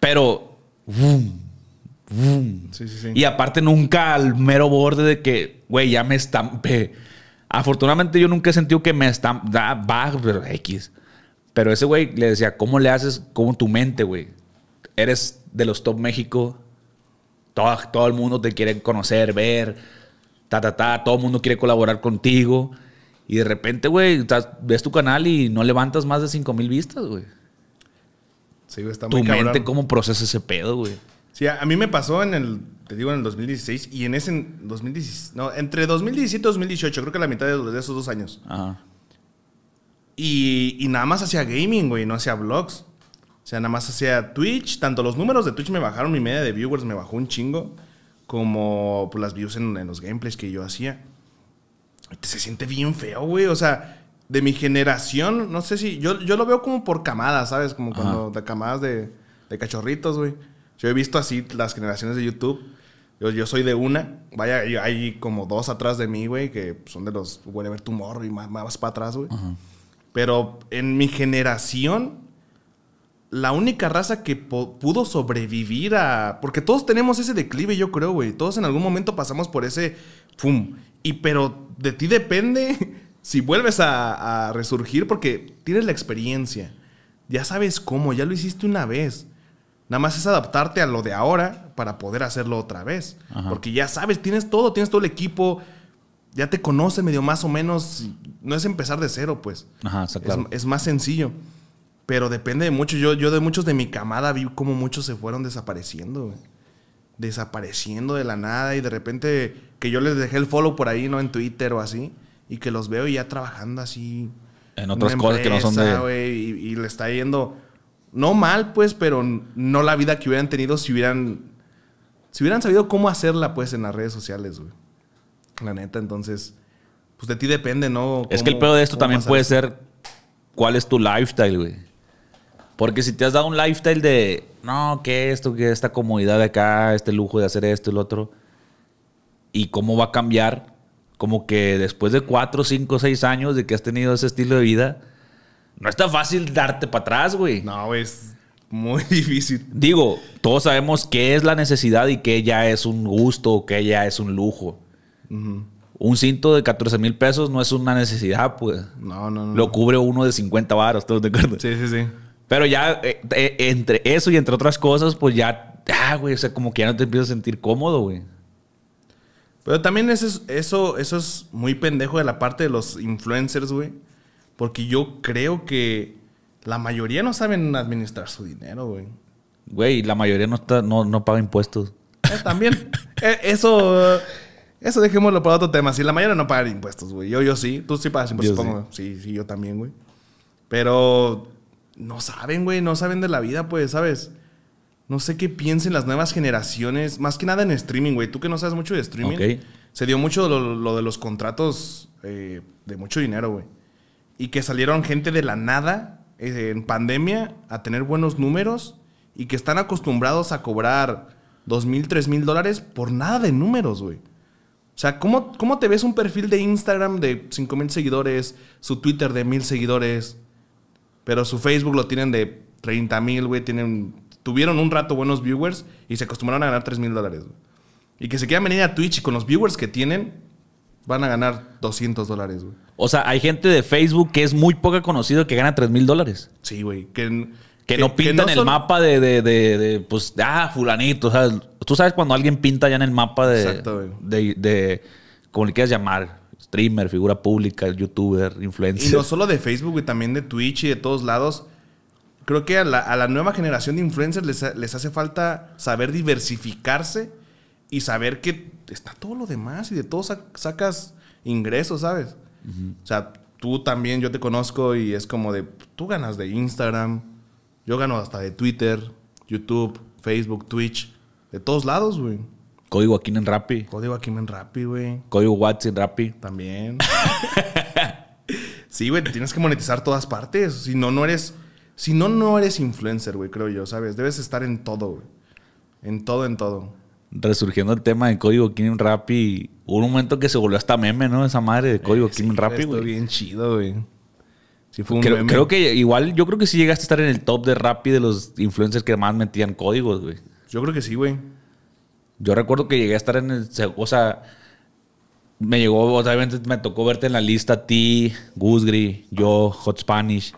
Pero. Sí, sí, sí. Y aparte, nunca al mero borde de que, güey, ya me estampé. Afortunadamente, yo nunca he sentido que me estampé. Va, pero X. Pero ese güey le decía, ¿cómo le haces? Como tu mente, güey. Eres de los top México todo, el mundo te quiere conocer, ver, ta, ta, ta, todo el mundo quiere colaborar contigo. Y de repente, güey, ves tu canal y no levantas más de 5 mil vistas, güey. Sí, está muy Tu mente, ¿cómo procesa ese pedo, güey? Sí, a, mí me pasó en el, te digo, en el 2016 y en ese en 2016, no, entre 2017 y 2018, creo que la mitad de, esos dos años. Ajá. Y, y, nada más hacía gaming, güey, no hacía vlogs. O sea, nada más hacía Twitch, tanto los números de Twitch me bajaron, mi media de viewers me bajó un chingo, como pues, las views en, los gameplays que yo hacía. Se siente bien feo, güey. O sea, de mi generación, no sé si. Yo, yo lo veo como por camadas, ¿sabes? Como cuando de camadas de, cachorritos, güey. Yo he visto así las generaciones de YouTube. Yo, soy de una. Vaya, hay como dos atrás de mí, güey, que son de los ver tumor y más, más para atrás, güey. Pero en mi generación, la única raza que pudo sobrevivir a... Porque todos tenemos ese declive, yo creo, güey. Todos en algún momento pasamos por ese... ¡Fum! Y pero de ti depende si vuelves a, resurgir porque tienes la experiencia. Ya sabes cómo, ya lo hiciste una vez. Nada más es adaptarte a lo de ahora para poder hacerlo otra vez. Porque ya sabes, tienes todo, tienes todo el equipo, ya te conoce medio más o menos. No es empezar de cero, pues. Ajá, es, más sencillo. Pero depende de mucho. Yo, yo de muchos de mi camada vi cómo muchos se fueron desapareciendo, güey. Desapareciendo de la nada y de repente que yo les dejé el follow por ahí, ¿no? En Twitter o así. Y que los veo ya trabajando así. En otras cosas que no son de... Güey, y, y le está yendo... No mal, pues, pero no la vida que hubieran tenido si hubieran... Si hubieran sabido cómo hacerla, pues, en las redes sociales, güey. La neta, entonces... Pues de ti depende, ¿no? Es que el pedo de esto también puede ser... ¿Cuál es tu lifestyle, güey? Porque si te has dado un lifestyle de, no, que esto, que esta comodidad de acá, este lujo de hacer esto y lo otro, y cómo va a cambiar, como que después de cuatro cinco seis años de que has tenido ese estilo de vida, no está fácil darte para atrás, güey. No, es muy difícil. Digo, todos sabemos qué es la necesidad y qué ya es un gusto o qué ya es un lujo. Un cinto de 14 mil pesos no es una necesidad, pues. No, no, no. Lo cubre uno de 50 varos, ¿todos de acuerdo? Sí, sí, sí. Pero ya, eh, eh, entre eso y entre otras cosas, pues ya, ah, güey, o sea, como que ya no te empiezas a sentir cómodo, güey. Pero también eso es, eso, es muy pendejo de la parte de los influencers, güey. Porque yo creo que la mayoría no saben administrar su dinero, güey. Güey, la mayoría no, está, no, paga impuestos. Eh, también. eso, eso dejémoslo para otro tema. Si la mayoría no paga impuestos, güey. Yo, yo sí. Tú sí pagas impuestos, sí, sí, yo también, güey. Pero no saben, güey, no saben de la vida, pues, ¿sabes? No sé qué piensen las nuevas generaciones, más que nada en streaming, güey. Tú que no sabes mucho de streaming, se dio mucho lo, de los contratos eh, de mucho dinero, güey. Y que salieron gente de la nada eh, en pandemia a tener buenos números y que están acostumbrados a cobrar dos mil, tres mil dólares por nada de números, güey. O sea, ¿cómo, ¿cómo te ves un perfil de Instagram de cinco mil seguidores, su Twitter de mil seguidores? Pero su Facebook lo tienen de 30 mil, güey. Tienen, tuvieron un rato buenos viewers y se acostumbraron a ganar 3 mil dólares, Y que se quieran venir a Twitch y con los viewers que tienen, van a ganar 200 dólares, güey. O sea, hay gente de Facebook que es muy poca conocida que gana 3 mil dólares. Sí, güey. Que, que, no pinta en el mapa de, de, de, pues, ah, fulanito. O tú sabes cuando alguien pinta ya en el mapa de, de, de, como le quieras llamar, streamer, figura pública, youtuber, influencer. Y no solo de Facebook, y también de Twitch y de todos lados. Creo que a la, nueva generación de influencers les, hace falta saber diversificarse y saber que está todo lo demás y de todo sacas ingresos, ¿sabes? O sea, tú también, yo te conozco y es como de, tú ganas de Instagram, yo gano hasta de Twitter, YouTube, Facebook, Twitch, de todos lados, güey. Código Aquí en Rappi. Código aquí en Rappi, güey. Código Watts en Rappi. También. sí, güey, tienes que monetizar todas partes. Si no, no eres. Si no, no eres influencer, güey, creo yo, ¿sabes? Debes estar en todo, güey. En todo, en todo. Resurgiendo el tema de Código Aquí en Rappi. Hubo un momento que se volvió hasta meme, ¿no? Esa madre de Código eh, en Rappi, güey. bien chido, güey. Sí, fue un creo, meme. creo que igual, yo creo que sí llegaste a estar en el top de Rappi de los influencers que más metían códigos, güey. Yo creo que sí, güey. Yo recuerdo que llegué a estar en el. O sea, me llegó, obviamente me tocó verte en la lista a ti, Gusgri, yo, Hot Spanish.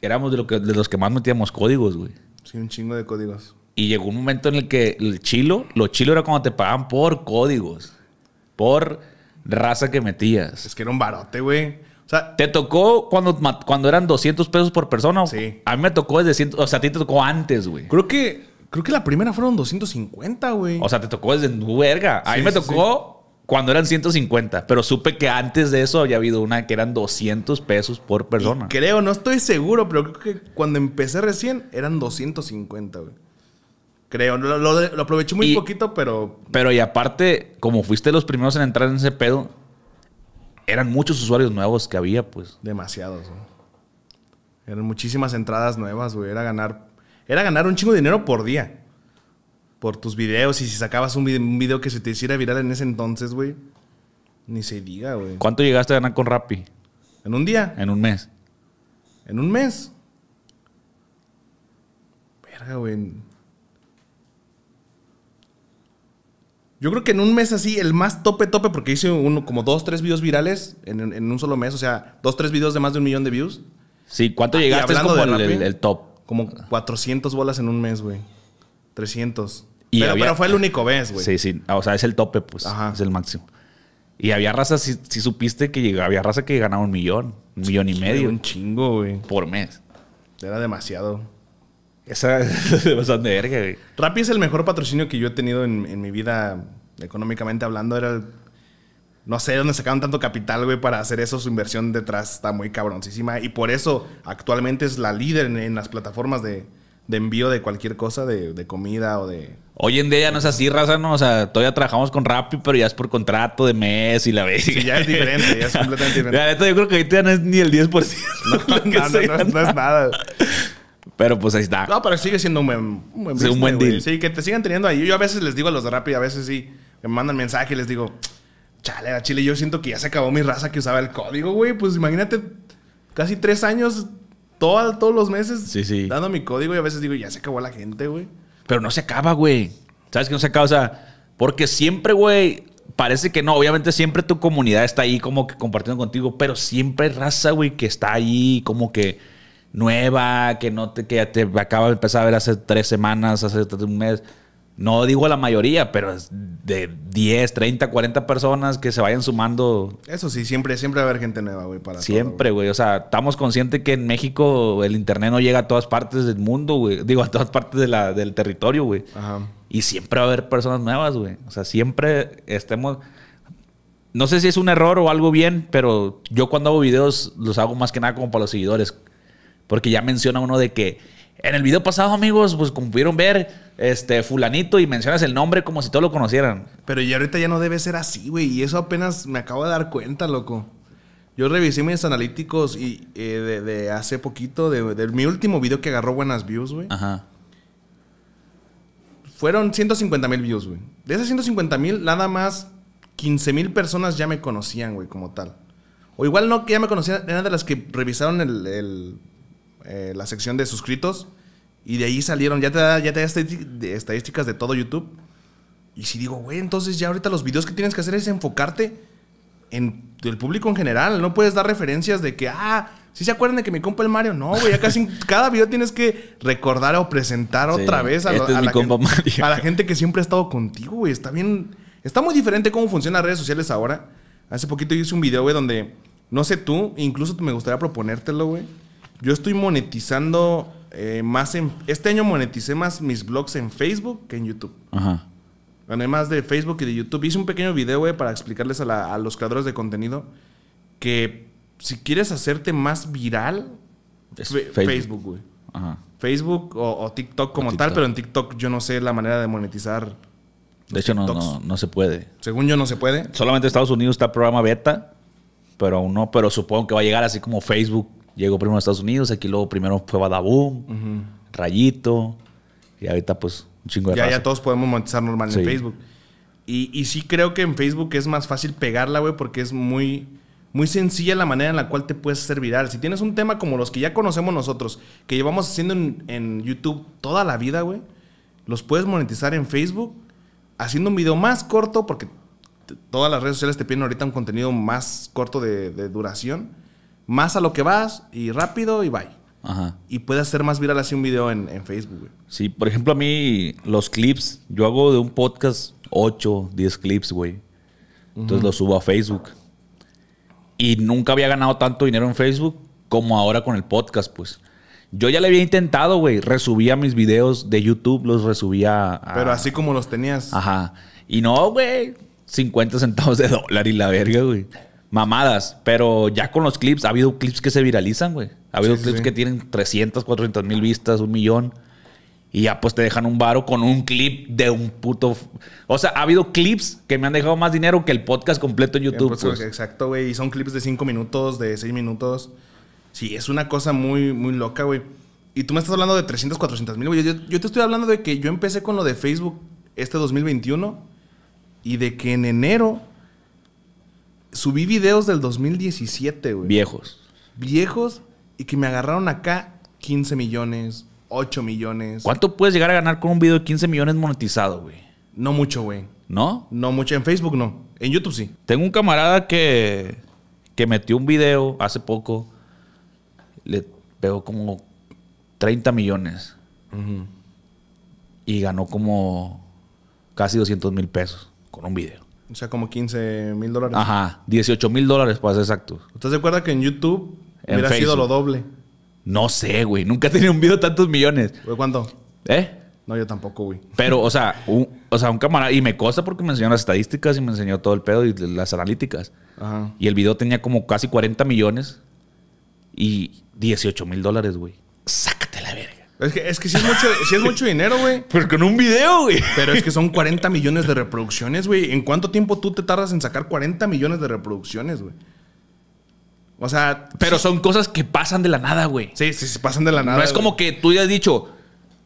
Éramos de, los que más metíamos códigos, güey. Sí, un chingo de códigos. Y llegó un momento en el que el chilo, lo chilo era cuando te pagaban por códigos, por raza que metías. Es que era un barote, güey. O sea, ¿Te tocó cuando, cuando eran 200 pesos por persona? Sí. A mí me tocó desde 100, o sea, a ti te tocó antes, güey. Creo que Creo que la primera fueron 250, güey. O sea, te tocó desde verga. A mí me tocó cuando eran 150, pero supe que antes de eso había habido una que eran 200 pesos por persona. creo, no estoy seguro, pero creo que cuando empecé recién eran 250, güey. Creo, lo, aproveché muy poquito, pero... Pero y aparte, como fuiste los primeros en entrar en ese pedo, eran muchos usuarios nuevos que había, pues. Demasiados, güey. Eran muchísimas entradas nuevas, güey. Era ganar era ganar un chingo de dinero por día. Por tus videos y si sacabas un video, que se te hiciera viral en ese entonces, güey. Ni se diga, güey. ¿Cuánto llegaste a ganar con Rappi? ¿En un día? En un mes. ¿En un mes? Verga, güey. Yo creo que en un mes así, el más tope, tope, porque hice uno, como dos, tres videos virales en, un solo mes. O sea, dos, tres videos de más de un millón de views. Sí, ¿cuánto ah, llegaste? como el top como 400 bolas en un mes, güey. 300. pero, fue el único vez, güey. Sí, sí. Ah, o sea, es el tope, pues. Ajá. Es el máximo. Y había razas, si, supiste que llegaba, había raza que ganaba un millón, un millón y medio. Un chingo, güey. Por mes. Era demasiado. Esa es de verga, güey. Rappi es el mejor patrocinio que yo he tenido en, en mi vida, económicamente hablando. Era el no sé dónde sacaron tanto capital, güey, para hacer eso. Su inversión detrás está muy cabroncísima. Y por eso actualmente es la líder en, las plataformas de, envío de cualquier cosa, de, comida o de. Hoy en día ya no es así, raza, ¿no? O sea, todavía trabajamos con Rappi, pero ya es por contrato de mes y la vez. Sí, ya es diferente, ya es completamente diferente. yo creo que ahorita no es ni el 10%. No, no, es, nada. Pero pues ahí está. No, pero sigue siendo un buen, un buen, sí, Sí, que te sigan teniendo ahí. Yo a veces les digo a los de Rappi, a veces sí, me mandan mensaje y les digo, chale, Chile, yo siento que ya se acabó mi raza que usaba el código, güey. Pues imagínate, casi tres años, todo, todos los meses, dando mi código y a veces digo, ya se acabó la gente, güey. Pero no se acaba, güey. ¿Sabes que no se acaba? O sea, porque siempre, güey, parece que no. Obviamente siempre tu comunidad está ahí como que compartiendo contigo, pero siempre hay raza, güey, que está ahí como que nueva, que no te, que ya te acaba de empezar a ver hace tres semanas, hace un mes no digo la mayoría, pero de 10, 30, 40 personas que se vayan sumando. Eso sí, siempre, siempre va a haber gente nueva, güey, para Siempre, güey. O sea, estamos conscientes que en México el internet no llega a todas partes del mundo, güey. Digo, a todas partes de la, del territorio, güey. Ajá. Y siempre va a haber personas nuevas, güey. O sea, siempre estemos. No sé si es un error o algo bien, pero yo cuando hago videos los hago más que nada como para los seguidores. Porque ya menciona uno de que en el video pasado, amigos, pues como pudieron ver, este, fulanito y mencionas el nombre como si todos lo conocieran. Pero ya ahorita ya no debe ser así, güey. Y eso apenas me acabo de dar cuenta, loco. Yo revisé mis analíticos y, eh, de, hace poquito, de, mi último video que agarró buenas views, güey. Ajá. Fueron 150 mil views, güey. De esas 150 mil, nada más 15 mil personas ya me conocían, güey, como tal. O igual no que ya me conocían, eran de las que revisaron el, eh, la sección de suscritos. Y de ahí salieron, ya te da, ya te estadísticas de todo YouTube. Y si digo, güey, entonces ya ahorita los videos que tienes que hacer es enfocarte en el público en general. No puedes dar referencias de que, ah, ¿sí se acuerdan de que me compa el Mario? No, güey, ya casi cada video tienes que recordar o presentar otra vez a, este la gente, a, la gente, que siempre ha estado contigo, güey. Está bien, está muy diferente cómo funcionan las redes sociales ahora. Hace poquito hice un video, güey, donde, no sé tú, incluso me gustaría proponértelo, güey. Yo estoy monetizando eh, más en, este año moneticé más mis blogs en Facebook que en YouTube. Ajá. Gané más de Facebook y de YouTube. Hice un pequeño video, güey, para explicarles a, los creadores de contenido que si quieres hacerte más viral, Facebook, güey. Ajá. Facebook o, TikTok como tal, pero en TikTok yo no sé la manera de monetizar. De hecho, no, no, se puede. Según yo, no se puede. Solamente en Estados Unidos está programa beta, pero aún no. Pero supongo que va a llegar así como Facebook Llegó primero a Estados Unidos, aquí luego primero fue Badabú, Rayito, y ahorita pues un chingo de Ya, ya todos podemos monetizar normal en Facebook. Y, sí creo que en Facebook es más fácil pegarla, güey, porque es muy, muy sencilla la manera en la cual te puedes hacer viral. Si tienes un tema como los que ya conocemos nosotros, que llevamos haciendo en, YouTube toda la vida, güey, los puedes monetizar en Facebook haciendo un video más corto, porque todas las redes sociales te piden ahorita un contenido más corto de, de duración más a lo que vas y rápido y bye. Ajá. Y puede hacer más viral así un video en, Facebook, güey. Sí, por ejemplo, a mí los clips, yo hago de un podcast 8, 10 clips, güey. Entonces los subo a Facebook. Y nunca había ganado tanto dinero en Facebook como ahora con el podcast, pues. Yo ya le había intentado, güey. Resubía mis videos de YouTube, los resubía. Pero así como los tenías. Ajá. Y no, güey. 50 centavos de dólar y la verga, güey mamadas, pero ya con los clips, ha habido clips que se viralizan, güey. Ha habido clips que tienen 300, 400 mil vistas, un millón. Y ya pues te dejan un varo con un clip de un puto... O sea, ha habido clips que me han dejado más dinero que el podcast completo en YouTube. Pues. Exacto, güey. Y son clips de 5 minutos, de 6 minutos. Sí, es una cosa muy, muy loca, güey. Y tú me estás hablando de 300, 400 mil, güey. Yo, yo, te estoy hablando de que yo empecé con lo de Facebook este 2021 y de que en enero subí videos del 2017, güey. Viejos. Viejos y que me agarraron acá 15 millones, 8 millones. ¿Cuánto puedes llegar a ganar con un video de 15 millones monetizado, güey? No mucho, güey. ¿No? No mucho. En Facebook no. En YouTube sí. Tengo un camarada que, metió un video hace poco. Le pegó como 30 millones. Y ganó como casi 200 mil pesos con un video. O sea, como 15 mil dólares. Ajá, 18 mil dólares para pues, ser exacto. ¿Usted se acuerda que en YouTube hubiera sido lo doble? No sé, güey. Nunca he tenido un video de tantos millones. ¿cuánto? ¿Eh? No, yo tampoco, güey. Pero, o sea, un, o sea, un camarada. Y me costa porque me enseñó las estadísticas y me enseñó todo el pedo y las analíticas. Ajá. Y el video tenía como casi 40 millones y 18 mil dólares, güey. Es que, es sí es mucho, dinero, güey. Pero con un video, güey. Pero es que son 40 millones de reproducciones, güey. ¿En cuánto tiempo tú te tardas en sacar 40 millones de reproducciones, güey? O sea. Pero son cosas que pasan de la nada, güey. Sí, sí, pasan de la nada. No es como que tú ya has dicho,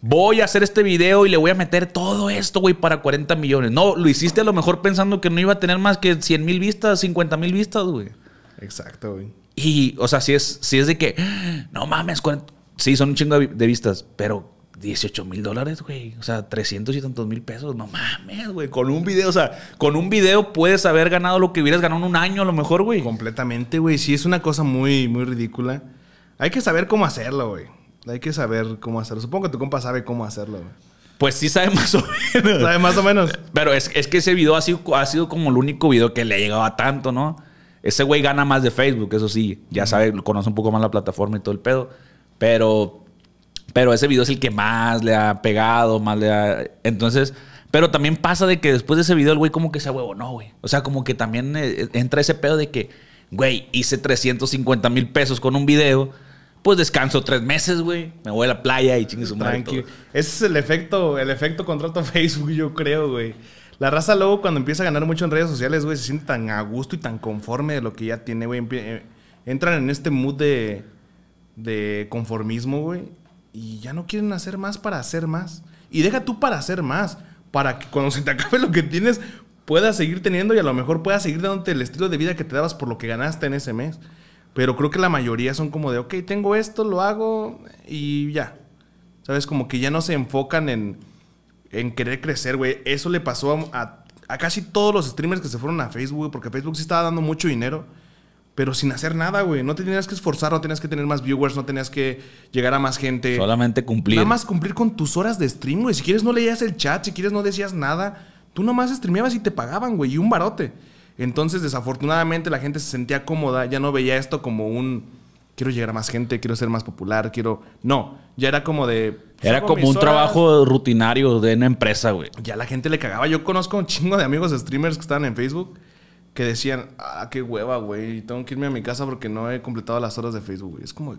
voy a hacer este video y le voy a meter todo esto, güey, para 40 millones. No, lo hiciste a lo mejor pensando que no iba a tener más que 100 mil vistas, 50 mil vistas, güey. Exacto, güey. Y, o sea, si es, si es de que, no mames, 40, sí, son un chingo de vistas, pero 18 mil dólares, güey. O sea, 300 y tantos mil pesos. No mames, güey. Con un video, o sea, con un video puedes haber ganado lo que hubieras ganado en un año a lo mejor, güey. Completamente, güey. Sí, es una cosa muy, muy ridícula. Hay que saber cómo hacerlo, güey. Hay que saber cómo hacerlo. Supongo que tu compa sabe cómo hacerlo, güey. Pues sí sabe más o menos. Sabe más o menos. Pero es, que ese video ha sido, ha sido como el único video que le ha llegado a tanto, ¿no? Ese güey gana más de Facebook, eso sí. Ya sabe, conoce un poco más la plataforma y todo el pedo. Pero, pero ese video es el que más le ha pegado, más le ha... Entonces, pero también pasa de que después de ese video el güey como que se huevo, no, güey. O sea, como que también eh, eh, entra ese pedo de que, güey, hice 350 mil pesos con un video pues descanso tres meses, güey. Me voy a la playa y chingue su madre. Ese es el efecto, el efecto contrato Facebook, yo creo, güey. La raza luego cuando empieza a ganar mucho en redes sociales, güey, se siente tan a gusto y tan conforme de lo que ya tiene, güey. Eh, entran en este mood de de conformismo, güey. Y ya no quieren hacer más para hacer más. Y deja tú para hacer más. Para que cuando se te acabe lo que tienes, puedas seguir teniendo y a lo mejor puedas seguir dándote el estilo de vida que te dabas por lo que ganaste en ese mes. Pero creo que la mayoría son como de, ok, tengo esto, lo hago y ya. ¿Sabes? Como que ya no se enfocan en, en querer crecer, güey. Eso le pasó a, a, casi todos los streamers que se fueron a Facebook, porque Facebook sí estaba dando mucho dinero pero sin hacer nada, güey. No te tenías que esforzar, no tenías que tener más viewers, no tenías que llegar a más gente. Solamente cumplir. Nada más cumplir con tus horas de stream, güey. Si quieres no leías el chat, si quieres no decías nada. Tú nomás streameabas y te pagaban, güey, y un barote. Entonces, desafortunadamente, la gente se sentía cómoda, ya no veía esto como un quiero llegar a más gente, quiero ser más popular, quiero. No, ya era como de. Era como un trabajo rutinario de una empresa, güey. Ya la gente le cagaba. Yo conozco un chingo de amigos streamers que estaban en Facebook que decían, ah, qué hueva, güey, tengo que irme a mi casa porque no he completado las horas de Facebook, güey. Es como,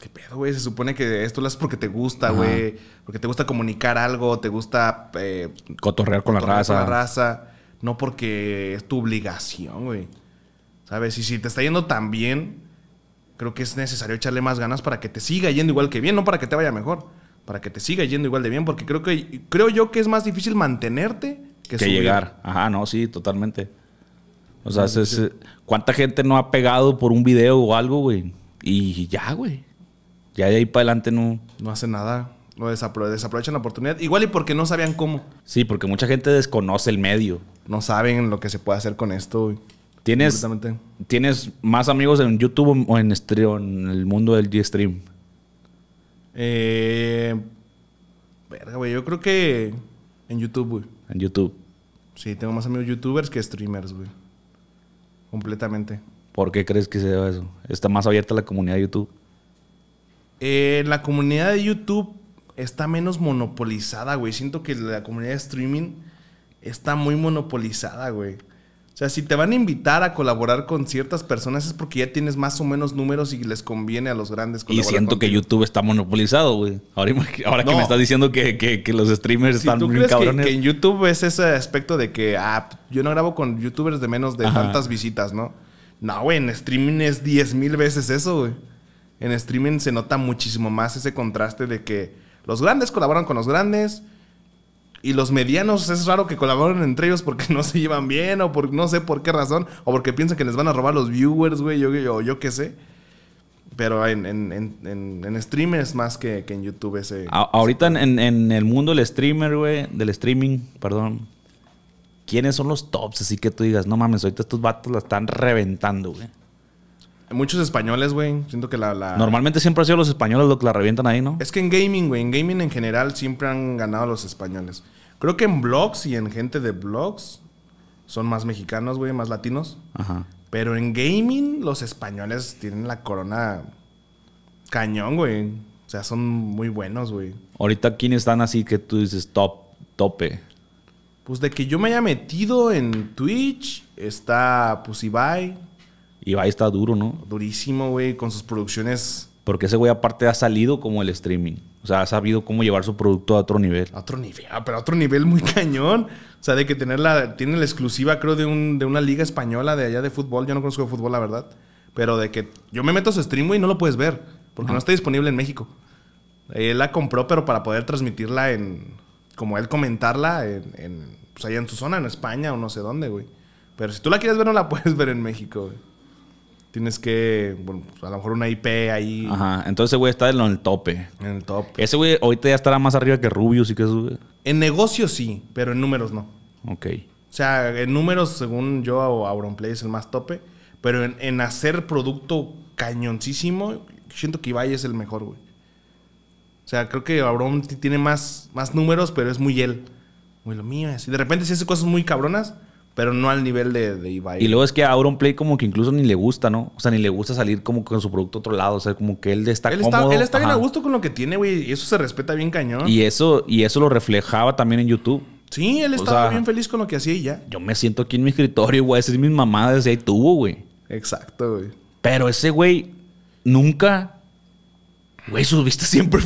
¿Qué pedo, güey? Se supone que esto lo haces porque te gusta, güey. Porque te gusta comunicar algo, te gusta... Eh, cotorrear con la raza. la raza. No porque es tu obligación, güey. ¿Sabes? Y si te está yendo tan bien, creo que es necesario echarle más ganas para que te siga yendo igual que bien, no para que te vaya mejor. Para que te siga yendo igual de bien, porque creo que creo yo que es más difícil mantenerte que, llegar. Ajá, no, sí, totalmente. O sea, ¿cuánta gente no ha pegado por un video o algo, güey? Y ya, güey. Ya de ahí para adelante no. No hace nada. Lo desaprovechan la oportunidad. Igual y porque no sabían cómo. Sí, porque mucha gente desconoce el medio. No saben lo que se puede hacer con esto, güey. ¿Tienes, ¿Tienes más amigos en YouTube o en, en el mundo del G-Stream? Eh. Verga, güey. Yo creo que en YouTube, güey. En YouTube. Sí, tengo más amigos youtubers que streamers, güey completamente. ¿Por qué crees que se debe eso? ¿Está más abierta la comunidad de YouTube? Eh, la comunidad de YouTube está menos monopolizada, güey. Siento que la comunidad de streaming está muy monopolizada, güey. O sea, si te van a invitar a colaborar con ciertas personas es porque ya tienes más o menos números y les conviene a los grandes Y siento que YouTube está monopolizado, güey. Ahora, que me estás diciendo que, los streamers están tú cabrones. en YouTube es ese aspecto de que, ah, yo no grabo con YouTubers de menos de tantas visitas, ¿no? No, güey, en streaming es 10 mil veces eso, güey. En streaming se nota muchísimo más ese contraste de que los grandes colaboran con los grandes y los medianos es raro que colaboren entre ellos porque no se llevan bien o por no sé por qué razón o porque piensan que les van a robar los viewers, güey, yo, yo, qué sé. Pero en, en, en, en streamers más que, en YouTube ese... ahorita en, el mundo del streamer, güey, del streaming, perdón. ¿Quiénes son los tops? Así que tú digas, no mames, ahorita estos vatos la están reventando, güey. Muchos españoles, güey. Siento que la, Normalmente siempre han sido los españoles los que la revientan ahí, ¿no? Es que en gaming, güey. En gaming en general siempre han ganado los españoles. Creo que en blogs y en gente de blogs son más mexicanos, güey, más latinos. Ajá. Pero en gaming los españoles tienen la corona cañón, güey. O sea, son muy buenos, güey. Ahorita, ¿quiénes están así que tú dices top, tope? Pues de que yo me haya metido en Twitch, está pues Ibai. Y ahí está duro, ¿no? Durísimo, güey, con sus producciones. Porque ese güey aparte ha salido como el streaming. O sea, ha sabido cómo llevar su producto a otro nivel. A otro nivel, ah, pero a otro nivel muy cañón. O sea, de que tener tiene la exclusiva, creo, de, un, de una liga española de allá de fútbol. Yo no conozco de fútbol, la verdad. Pero de que yo me meto a su stream, güey, y no lo puedes ver. Porque no, está disponible en México. Él la compró, pero para poder transmitirla en. Como él comentarla en, en. pues allá en su zona, en España o no sé dónde, güey. Pero si tú la quieres ver, no la puedes ver en México, güey tienes que, bueno, pues, a lo mejor una IP ahí. Ajá, entonces güey está en el tope. En el tope. Ese güey ahorita ya estará más arriba que Rubius y que eso. En negocios sí, pero en números no. Ok. O sea, en números, según yo, Auronplay es el más tope, pero en, hacer producto cañoncísimo, siento que Ibai es el mejor, güey. O sea, creo que Auron tiene más, más números, pero es muy él. Güey, lo mío es. Y de repente si hace cosas muy cabronas, pero no al nivel de, de Ibai. Y luego es que a Play como que incluso ni le gusta, ¿no? O sea, ni le gusta salir como con su producto a otro lado. O sea, como que él está él Está, él está bien a gusto con lo que tiene, güey. Y eso se respeta bien cañón. Y eso, y eso lo reflejaba también en YouTube. Sí, él estaba bien feliz con lo que hacía y ya. Yo me siento aquí en mi escritorio, güey. Esa es mi mamá desde ahí tuvo, güey. Exacto, güey. Pero ese güey nunca Güey, subiste siempre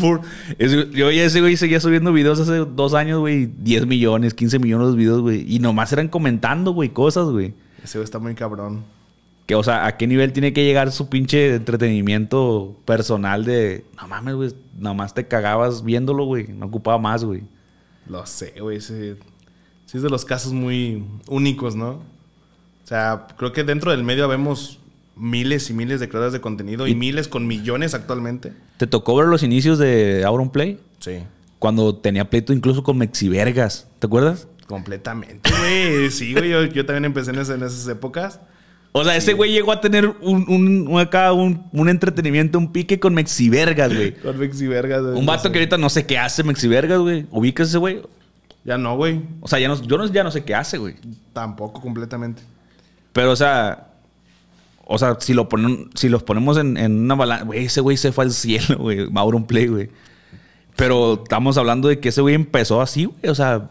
yo ya ese güey seguía subiendo videos hace dos años, güey. 10 millones, 15 millones de videos, güey. Y nomás eran comentando, güey, cosas, güey. Ese güey está muy cabrón. Que, o sea, ¿a qué nivel tiene que llegar su pinche entretenimiento personal de. No mames, güey. Nomás te cagabas viéndolo, güey. No ocupaba más, güey. Lo sé, güey. Ese es de los casos muy únicos, ¿no? O sea, creo que dentro del medio vemos miles y miles de creadores de contenido y, miles con millones actualmente. ¿Te tocó ver los inicios de Auron Play? Sí. Cuando tenía pleito incluso con Mexivergas, ¿te acuerdas? Completamente, güey. sí, güey. Yo, también empecé en, esas, épocas. O sea, ese güey llegó a tener un, un, acá, un, entretenimiento, un pique con Mexivergas, güey. con Mexivergas, güey. Un vato que ahorita no sé qué hace Mexivergas, güey. ¿Ubicas ese güey? Ya no, güey. O sea, ya no, yo no, ya no sé qué hace, güey. Tampoco completamente. Pero, o sea, o sea, si, lo ponen, si los ponemos en, una balanza, güey, ese güey se fue al cielo, güey, Mauro Play, güey. Pero estamos hablando de que ese güey empezó así, güey, o sea.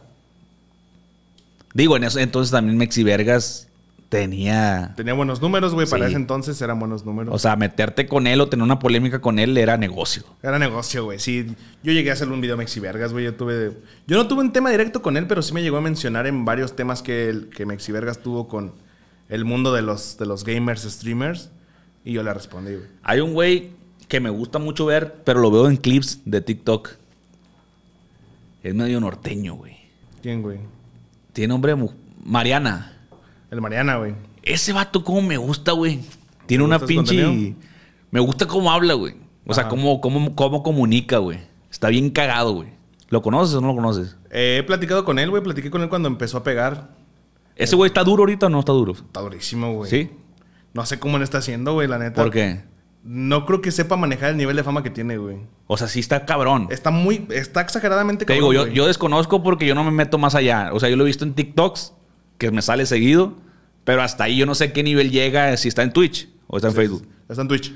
Digo, en entonces también Mexi Vergas tenía. Tenía buenos números, güey, para ese entonces eran buenos números. O sea, meterte con él o tener una polémica con él era negocio. Era negocio, güey, sí. Yo llegué a hacer un video a Mexi Vergas, güey, yo tuve. Yo no tuve un tema directo con él, pero sí me llegó a mencionar en varios temas que, que Mexi Vergas tuvo con el mundo de los, de los gamers, streamers. Y yo le respondí, güey. Hay un güey que me gusta mucho ver, pero lo veo en clips de TikTok. Es medio norteño, güey. ¿Quién, güey? Tiene nombre Mariana. El Mariana, güey. Ese vato cómo me gusta, güey. Tiene una pinche... Me gusta cómo habla, güey. O sea, cómo, cómo, cómo comunica, güey. Está bien cagado, güey. ¿Lo conoces o no lo conoces? Eh, he platicado con él, güey. Platiqué con él cuando empezó a pegar. ¿Ese güey está duro ahorita o no está duro? Está durísimo, güey. ¿Sí? No sé cómo le está haciendo, güey, la neta. ¿Por qué? No creo que sepa manejar el nivel de fama que tiene, güey. O sea, sí está cabrón. Está muy, está exageradamente cabrón. Te digo, yo, yo, desconozco porque yo no me meto más allá. O sea, yo lo he visto en TikToks, que me sale seguido, pero hasta ahí yo no sé qué nivel llega si está en Twitch o está en Facebook. Está en Twitch.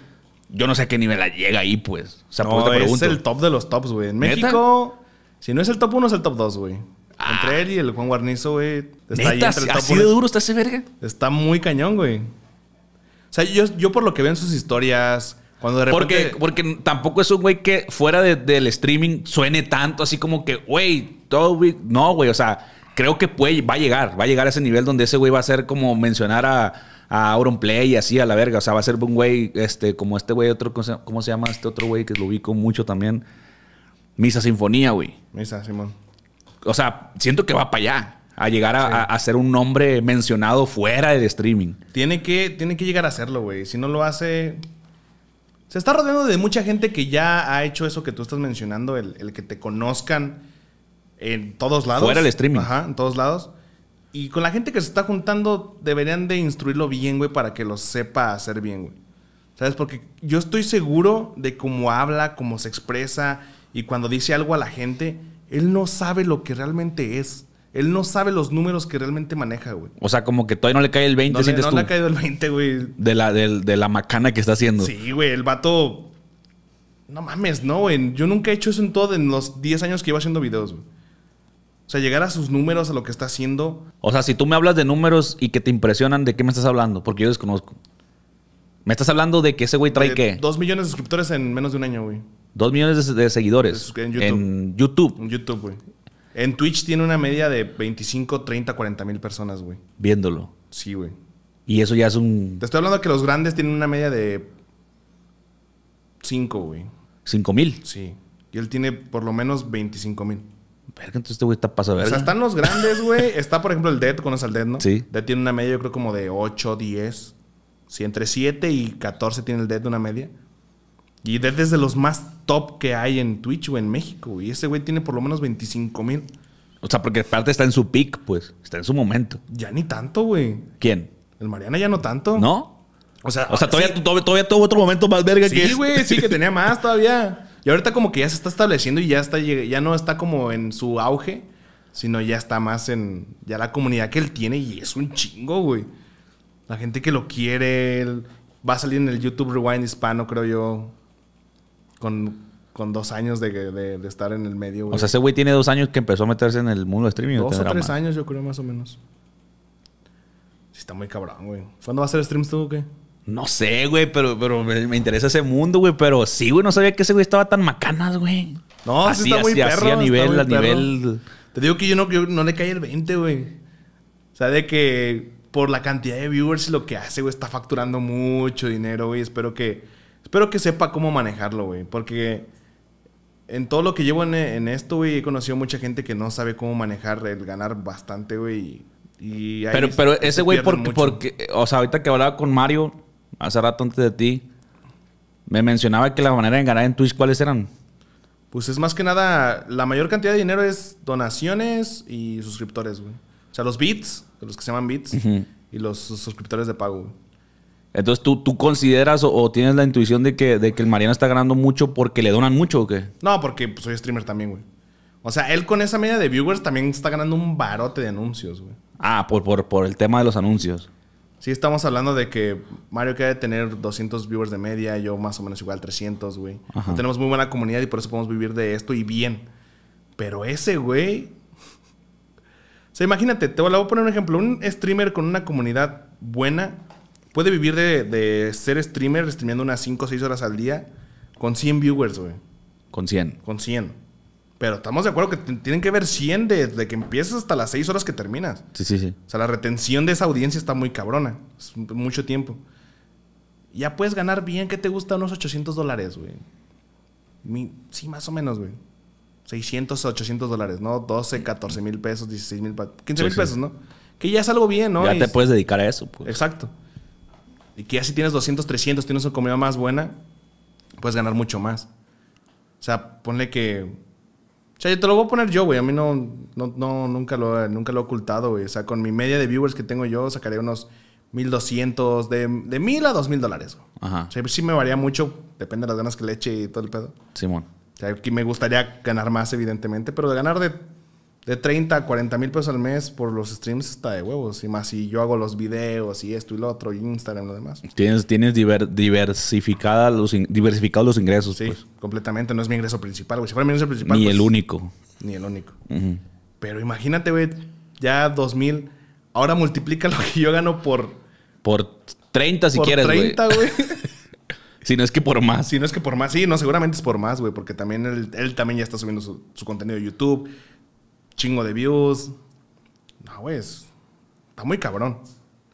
Yo no sé qué nivel llega ahí, pues. O sea, no, te Es el top de los tops, güey. En México, si no es el top 1, es el top 2, güey. Entre ah. él y el Juan Guarnizo, güey. Está ahí entre Está duro está ese verga? Está muy cañón, güey. O sea, yo, por lo que veo en sus historias, cuando de repente... Porque, porque tampoco es un güey que fuera del streaming suene tanto así como que, güey, todo, No, güey, o sea, creo que puede, va a llegar, va a llegar a ese nivel donde ese güey va a ser como mencionar a, a Auron Play y así a la verga. O sea, va a ser un güey, este, como este güey, otro, ¿cómo se llama este otro güey que lo ubico mucho también? Misa Sinfonía, güey. Misa, Simón o sea, siento que va para allá. A llegar a, ser un nombre mencionado fuera del streaming. Tiene que, tiene que llegar a hacerlo, güey. Si no lo hace. Se está rodeando de mucha gente que ya ha hecho eso que tú estás mencionando, el, que te conozcan en todos lados. Fuera del streaming. Ajá, en todos lados. Y con la gente que se está juntando, deberían de instruirlo bien, güey, para que lo sepa hacer bien, güey. ¿Sabes? Porque yo estoy seguro de cómo habla, cómo se expresa y cuando dice algo a la gente, él no sabe lo que realmente es. Él no sabe los números que realmente maneja, güey. O sea, como que todavía no le cae el 20, no, tú. no le ha caído el 20, güey. De la, la macana que está haciendo. Sí, güey, el vato... No mames, no, güey. Yo nunca he hecho eso en todo en los 10 años que iba haciendo videos, güey. O sea, llegar a sus números, a lo que está haciendo. O sea, si tú me hablas de números y que te impresionan, ¿de qué me estás hablando? Porque yo desconozco. Me estás hablando de que ese güey trae qué. Dos millones de suscriptores en menos de un año, güey. Dos millones de, seguidores. En YouTube. En YouTube, güey. En Twitch tiene una media de 25, 30, 40 mil personas, güey. Viéndolo. Sí, güey. Y eso ya es un. Te estoy hablando que los grandes tienen una media de. 5, güey. ¿5 mil? Sí. Y él tiene por lo menos 25 mil. Verga, entonces este güey está pasado O sea, están los grandes, güey. está, por ejemplo, el Dead. ¿Conoces al Dead, no? Sí. Dead tiene una media, yo creo, como de 8, 10. Sí, entre 7 y 14 tiene el Dead una media. Y desde los más top que hay en Twitch o en México. Y ese güey tiene por lo menos 25 mil. O sea, porque aparte está en su pick pues. Está en su momento. Ya ni tanto, güey. ¿Quién? El Mariana ya no tanto. ¿No? O sea, todavía, todavía, tuvo otro momento más verga sí, que Sí, güey, sí, que tenía más todavía. Y ahorita como que ya se está estableciendo y ya está ya no está como en su auge, sino ya está más en ya la comunidad que él tiene y es un chingo, güey. La gente que lo quiere, va a salir en el YouTube Rewind hispano, creo yo con, dos años de, estar en el medio, güey. O sea, ese güey tiene dos años que empezó a meterse en el mundo de streaming. Dos o tres años, yo creo, más o menos. Sí, está muy cabrón, güey. ¿Cuándo va a hacer streams tú o qué? No sé, güey, pero, pero me, interesa ese mundo, güey. Pero sí, güey, no sabía que ese güey estaba tan macanas, güey. No, sí está muy perro. a nivel, a nivel... Te digo que yo no, le cae el 20, güey. O sea, de que por la cantidad de viewers lo que hace, güey, está facturando mucho dinero, güey. Espero que Espero que sepa cómo manejarlo, güey. Porque en todo lo que llevo en, esto, güey, he conocido mucha gente que no sabe cómo manejar el ganar bastante, güey. Y, pero, pero ese güey, porque, porque, o sea, ahorita que hablaba con Mario, hace rato antes de ti, me mencionaba que la manera de ganar en Twitch, ¿cuáles eran? Pues es más que nada, la mayor cantidad de dinero es donaciones y suscriptores, güey. O sea, los bits, los que se llaman bits, y los, los suscriptores de pago, güey. Entonces, ¿tú, tú consideras o, tienes la intuición de que, de que el Mariano está ganando mucho porque le donan mucho o qué? No, porque pues, soy streamer también, güey. O sea, él con esa media de viewers también está ganando un barote de anuncios, güey. Ah, por, por, el tema de los anuncios. Sí, estamos hablando de que Mario quiere tener 200 viewers de media, yo más o menos igual 300, güey. Tenemos muy buena comunidad y por eso podemos vivir de esto y bien. Pero ese, güey... o sea, imagínate, te voy a poner un ejemplo. Un streamer con una comunidad buena puede vivir de, ser streamer, streameando unas 5 o 6 horas al día, con 100 viewers, güey. Con 100. Con 100. Pero estamos de acuerdo que tienen que ver 100 desde que empiezas hasta las 6 horas que terminas. Sí, sí, sí. O sea, la retención de esa audiencia está muy cabrona. Es mucho tiempo. Ya puedes ganar bien, ¿qué te gusta? Unos 800 dólares, güey. sí, más o menos, güey. 600, 800 dólares, ¿no? 12, 14 mil pesos, 16 mil, 15 mil pesos, ¿no? Que ya es algo bien, ¿no? Ya te puedes dedicar a eso, pues. Exacto. Y que ya si tienes 200, 300, tienes una comida más buena, puedes ganar mucho más. O sea, ponle que... O sea, yo te lo voy a poner yo, güey. A mí no, no, nunca, lo, nunca lo he ocultado, güey. O sea, con mi media de viewers que tengo yo, sacaría unos 1200, de, de 1000 a 2000 dólares. Ajá. O sea, sí me varía mucho, depende de las ganas que le eche y todo el pedo. Simón. O sea, aquí me gustaría ganar más, evidentemente, pero de ganar de de 30 a 40 mil pesos al mes por los streams está de huevos. Y más si yo hago los videos y esto y lo otro, y Instagram y lo demás. Tienes, tienes diversificada los diversificados los ingresos. Sí, pues. completamente. No es mi ingreso principal, güey. Si fuera mi ingreso principal. Ni pues, el único. Ni el único. Pero imagínate, güey, ya mil. Ahora multiplica lo que yo gano por. Por 30 si por 30, güey. Si no es que por más. Si no es que por más. Sí, no, seguramente es por más, güey, porque también él, también ya está subiendo su, contenido de YouTube chingo de views. No, güey, está muy cabrón.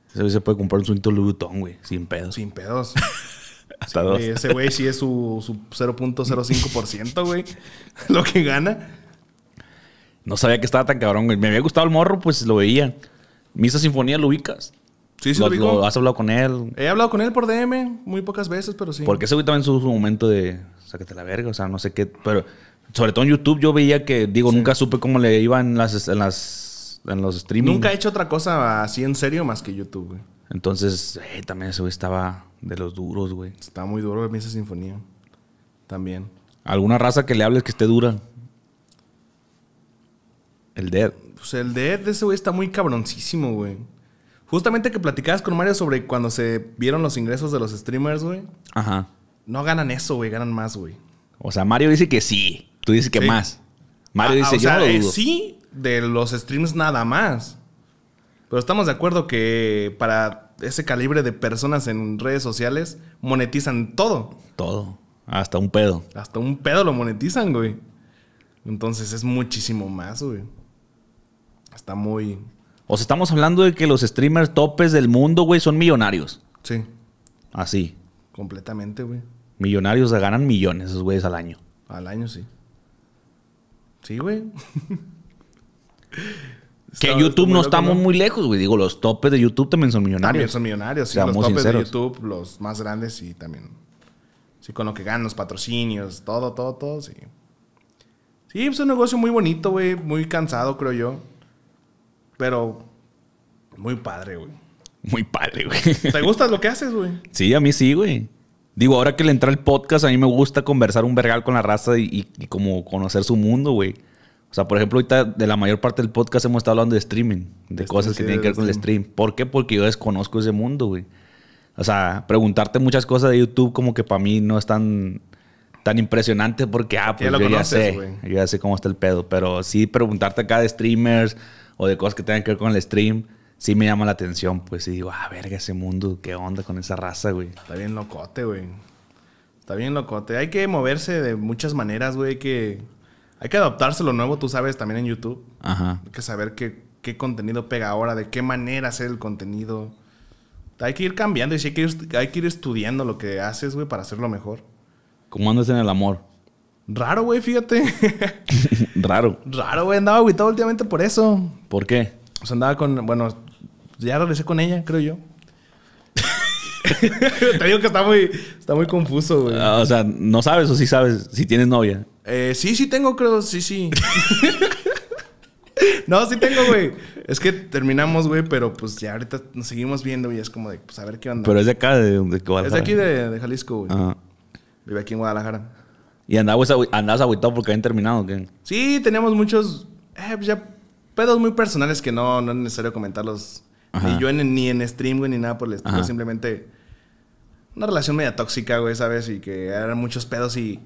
Ese güey se puede comprar un suinto Louis güey, sin pedos. Sin pedos. Hasta ese güey sí es su, su 0.05%, güey, lo que gana. No sabía que estaba tan cabrón, güey. Me había gustado el morro, pues lo veía. Misa Sinfonía, ¿lo ubicas? Sí, sí, lo, digo. ¿Has hablado con él? He hablado con él por DM muy pocas veces, pero sí. Porque ese güey también su, momento de O sea que te la verga, o sea, no sé qué, pero sobre todo en YouTube, yo veía que, digo, nunca supe cómo le iban las, en los streaming. Nunca he hecho otra cosa así en serio más que YouTube, güey. Entonces, eh, también ese güey estaba de los duros, güey. Está muy duro esa sinfonía. También. ¿Alguna raza que le hables que esté dura? El Dead. Pues el Dead de ese güey está muy cabroncísimo, güey. Justamente que platicabas con Mario sobre cuando se vieron los ingresos de los streamers, güey. Ajá. No ganan eso, güey, ganan más, güey. O sea, Mario dice que sí. Tú dices que más. Mario ah, dice, yo lo dudo. sí, de los streams nada más. Pero estamos de acuerdo que para ese calibre de personas en redes sociales monetizan todo. Todo. Hasta un pedo. Hasta un pedo lo monetizan, güey. Entonces es muchísimo más, güey. Está muy. O sea, estamos hablando de que los streamers topes del mundo, güey, son millonarios. Sí. Así. Completamente, güey. Millonarios ganan millones esos güeyes al año. Al año, sí. Sí, güey. que YouTube no estamos muy lejos, güey. Digo, los topes de YouTube también son millonarios. También son millonarios, sí. los topes de YouTube, los más grandes, sí, también. Sí, con lo que ganan, los patrocinios, todo, todo, todo, sí. Sí, es un negocio muy bonito, güey. Muy cansado, creo yo. Pero muy padre, güey. Muy padre, güey. ¿Te gusta lo que haces, güey? Sí, a mí sí, güey. Digo, ahora que le entra el podcast, a mí me gusta conversar un vergal con la raza y, como conocer su mundo, güey. O sea, por ejemplo, ahorita de la mayor parte del podcast hemos estado hablando de streaming, de cosas que tienen que ver con el stream. ¿Por qué? Porque yo desconozco ese mundo, güey. O sea, preguntarte muchas cosas de YouTube como que para mí no es tan, tan impresionante porque, ah, pues ya yo sé, yo ya sé cómo está el pedo. Pero sí preguntarte acá de streamers o de cosas que tengan que ver con el stream, sí me llama la atención, pues. Y digo, ah, verga, ese mundo, ¿qué onda con esa raza, güey? Está bien locote, güey. Está bien locote. Hay que moverse de muchas maneras, güey. Hay que, hay que adaptarse lo nuevo, tú sabes, también en YouTube. Ajá. Hay que saber qué, contenido pega ahora, de qué manera hacer el contenido. Hay que ir cambiando y sí hay que ir, estudiando lo que haces, güey, para hacerlo mejor. ¿Cómo andas en el amor? Raro, güey, fíjate. Raro. Raro, güey. Andaba agüitado últimamente por eso. ¿Por qué? O sea, andaba con... Bueno, ya regresé con ella, creo yo. Te digo que está muy, confuso, güey. Ah, o sea, no sabes o sí sabes si tienes novia. Eh, sí, sí tengo, creo, sí, sí. no, sí tengo, güey. Es que terminamos, güey, pero pues ya ahorita nos seguimos viendo y es como de, pues a ver qué onda. Pero es de acá, de, Guadalajara. Es de aquí de, Jalisco, güey. Vive aquí en Guadalajara. ¿Y andabas, andabas agüitado porque habían terminado? ¿o ¿qué? Sí, teníamos muchos, eh, pues, pedos muy personales que no, no es necesario comentarlos y yo ni en stream, güey, ni nada por el estilo. Simplemente una relación media tóxica, güey, ¿sabes? Y que eran muchos pedos y,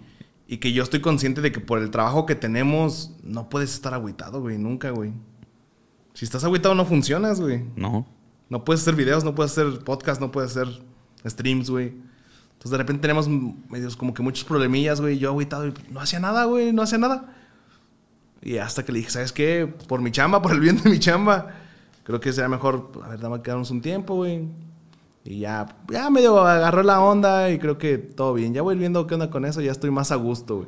y que yo estoy consciente de que por el trabajo que tenemos no puedes estar agüitado, güey, nunca, güey. Si estás agüitado no funcionas, güey. No. No puedes hacer videos, no puedes hacer podcast, no puedes hacer streams, güey. Entonces de repente tenemos medios como que muchos problemillas, güey. Yo agüitado y no hacía nada, güey, no hacía nada. Y hasta que le dije, ¿sabes qué? Por mi chamba, por el bien de mi chamba creo que sería mejor, a ver, más quedarnos un tiempo, güey. Y ya, ya medio agarró la onda y creo que todo bien. Ya voy viendo qué onda con eso, ya estoy más a gusto, güey.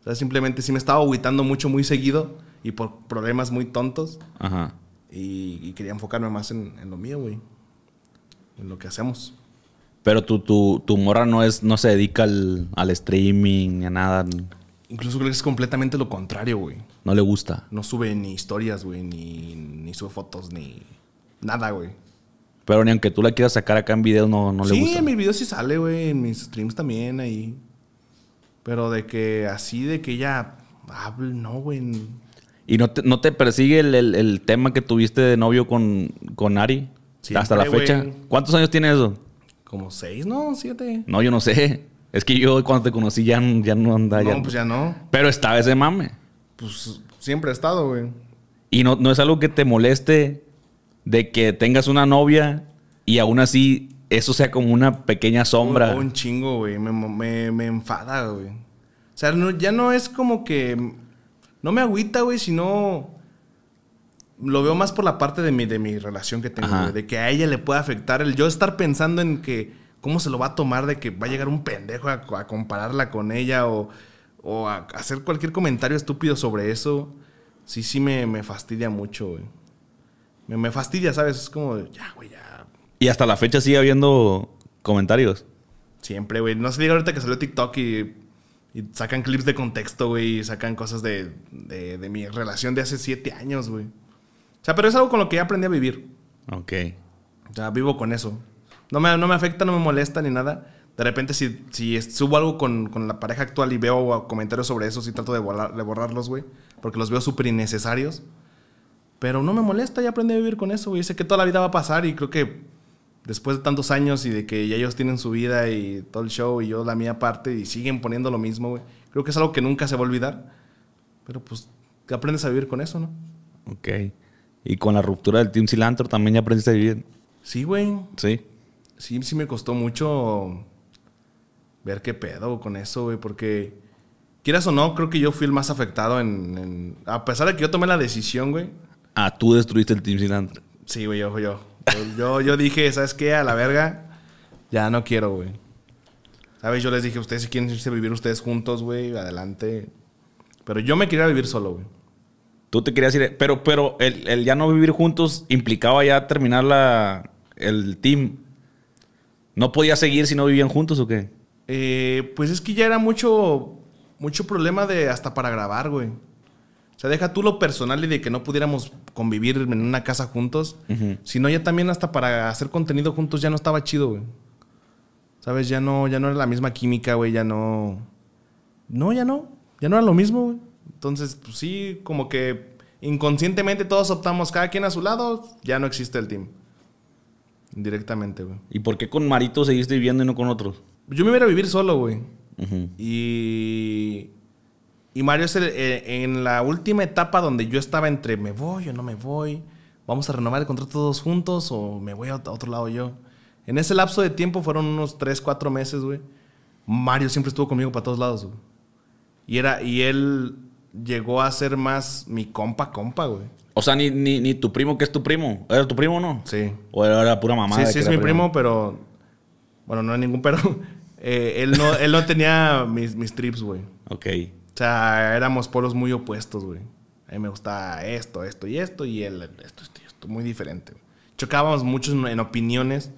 O sea, simplemente sí me estaba aguitando mucho, muy seguido y por problemas muy tontos. Ajá. Y, quería enfocarme más en, lo mío, güey. En lo que hacemos. Pero tu, tu, tu morra no, es, no se dedica al, al streaming, a nada. Incluso creo que es completamente lo contrario, güey. No le gusta. No sube ni historias, güey, ni, ni sube fotos, ni nada, güey. Pero ni aunque tú la quieras sacar acá en videos, no, no le gusta. Sí, en mis videos sí sale, güey. En mis streams también, ahí. Pero de que así, de que ella hable, no, güey. ¿Y no te, no te persigue el, tema que tuviste de novio con, con Ari? Hasta la fecha. ¿Cuántos años tiene eso? Como seis, ¿no? Siete. No, yo no sé. Es que yo cuando te conocí ya, no andaba. No, pues ya no. Pero estaba ese mame pues siempre he estado, güey. Y no, no es algo que te moleste de que tengas una novia y aún así eso sea como una pequeña sombra. Un, chingo, güey. Me, enfada, güey. O sea, ya no es como que. No me agüita, güey, sino. Lo veo más por la parte de mi, de mi relación que tengo, güey. De que a ella le pueda afectar el yo estar pensando en que. ¿Cómo se lo va a tomar de que va a llegar un pendejo a compararla con ella o o hacer cualquier comentario estúpido sobre eso, sí, sí me, me fastidia mucho, güey. Me, me, fastidia, ¿sabes? Es como, ya, güey, ya. Y hasta la fecha sigue habiendo comentarios. Siempre, güey. No se diga ahorita que salió TikTok y, y sacan clips de contexto, güey, y sacan cosas de, de, mi relación de hace siete años, güey. O sea, pero es algo con lo que ya aprendí a vivir. Ok. O sea, vivo con eso. No me, no me afecta, no me molesta ni nada. De repente, si, subo algo con, la pareja actual y veo comentarios sobre eso, sí trato de, borrarlos, güey. Porque los veo súper innecesarios. Pero no me molesta, ya aprendí a vivir con eso, güey. Sé que toda la vida va a pasar y creo que después de tantos años y de que ya ellos tienen su vida y todo el show y yo la mía aparte y siguen poniendo lo mismo, güey. Creo que es algo que nunca se va a olvidar. Pero pues aprendes a vivir con eso, ¿no? Ok. Y con la ruptura del Team Cilantro también ya aprendiste a vivir. Sí, güey. Sí. Sí, sí me costó mucho ver qué pedo con eso, güey, porque quieras o no, creo que yo fui el más afectado en, a pesar de que yo tomé la decisión, güey. Ah, tú destruiste el Team antes. Sí, güey, yo, yo, yo, yo dije, ¿sabes qué? A la verga, ya no quiero, güey. ¿Sabes? Yo les dije, ustedes si quieren irse a vivir ustedes juntos, güey, adelante. Pero yo me quería vivir solo, güey. Tú te querías ir, pero, pero el, ya no vivir juntos implicaba ya terminar el team. ¿No podía seguir si no vivían juntos o qué? Eh, pues es que ya era mucho, mucho problema de hasta para grabar, güey. O sea, deja tú lo personal y de que no pudiéramos convivir en una casa juntos. Sino ya también hasta para hacer contenido juntos ya no estaba chido, güey. ¿Sabes? Ya no, ya no era la misma química, güey. Ya no... No, ya no. Ya no era lo mismo, güey. Entonces, pues sí, como que inconscientemente todos optamos cada quien a su lado. Ya no existe el team. Directamente, güey. ¿Y por qué con Marito seguiste viviendo y no con otros? Yo me iba a vivir solo, güey. Y. Y Mario es el, eh, en la última etapa donde yo estaba entre me voy o no me voy, vamos a renovar el contrato todos juntos o me voy a otro lado yo. En ese lapso de tiempo fueron unos 3, 4 meses, güey. Mario siempre estuvo conmigo para todos lados, güey. Y, era, y él llegó a ser más mi compa, compa, güey. O sea, ni, ni, tu primo, que es tu primo. ¿Era tu primo o no? Sí. O era, pura mamá. Sí, sí, es mi primo, pero. Bueno, no hay ningún perro eh, él, no, él no tenía mis, mis trips, güey. Ok. O sea, éramos polos muy opuestos, güey. A mí me gustaba esto, esto y esto, y él esto, esto y esto. Muy diferente. Chocábamos mucho en opiniones.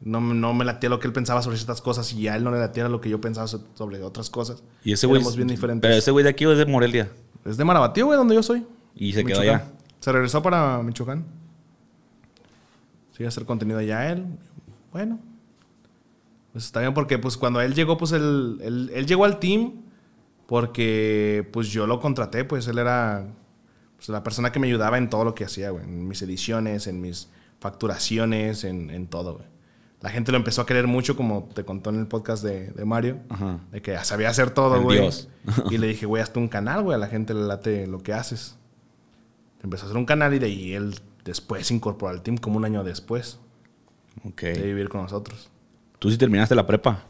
No, no, me latía lo que él pensaba sobre ciertas cosas y a él no le latía lo que yo pensaba sobre otras cosas. Y ese güey. bien diferentes. Pero ese güey de aquí es de Morelia. Es de Marabatío, güey, donde yo soy. Y se quedó allá. Se regresó para Michoacán. Sigue a hacer contenido allá él. Bueno, pues está bien porque pues cuando él llegó, pues él, llegó al team porque pues yo lo contraté, pues él era pues, la persona que me ayudaba en todo lo que hacía, güey. En mis ediciones, en mis facturaciones, en, todo, güey. La gente lo empezó a querer mucho, como te contó en el podcast de, Mario, de que sabía hacer todo, güey. y le dije, güey, hazte un canal, güey, a la gente le late lo que haces. Empezó a hacer un canal y de ahí él después se incorporó al team como un año después. Ok. De vivir con nosotros. Tú sí terminaste la prepa.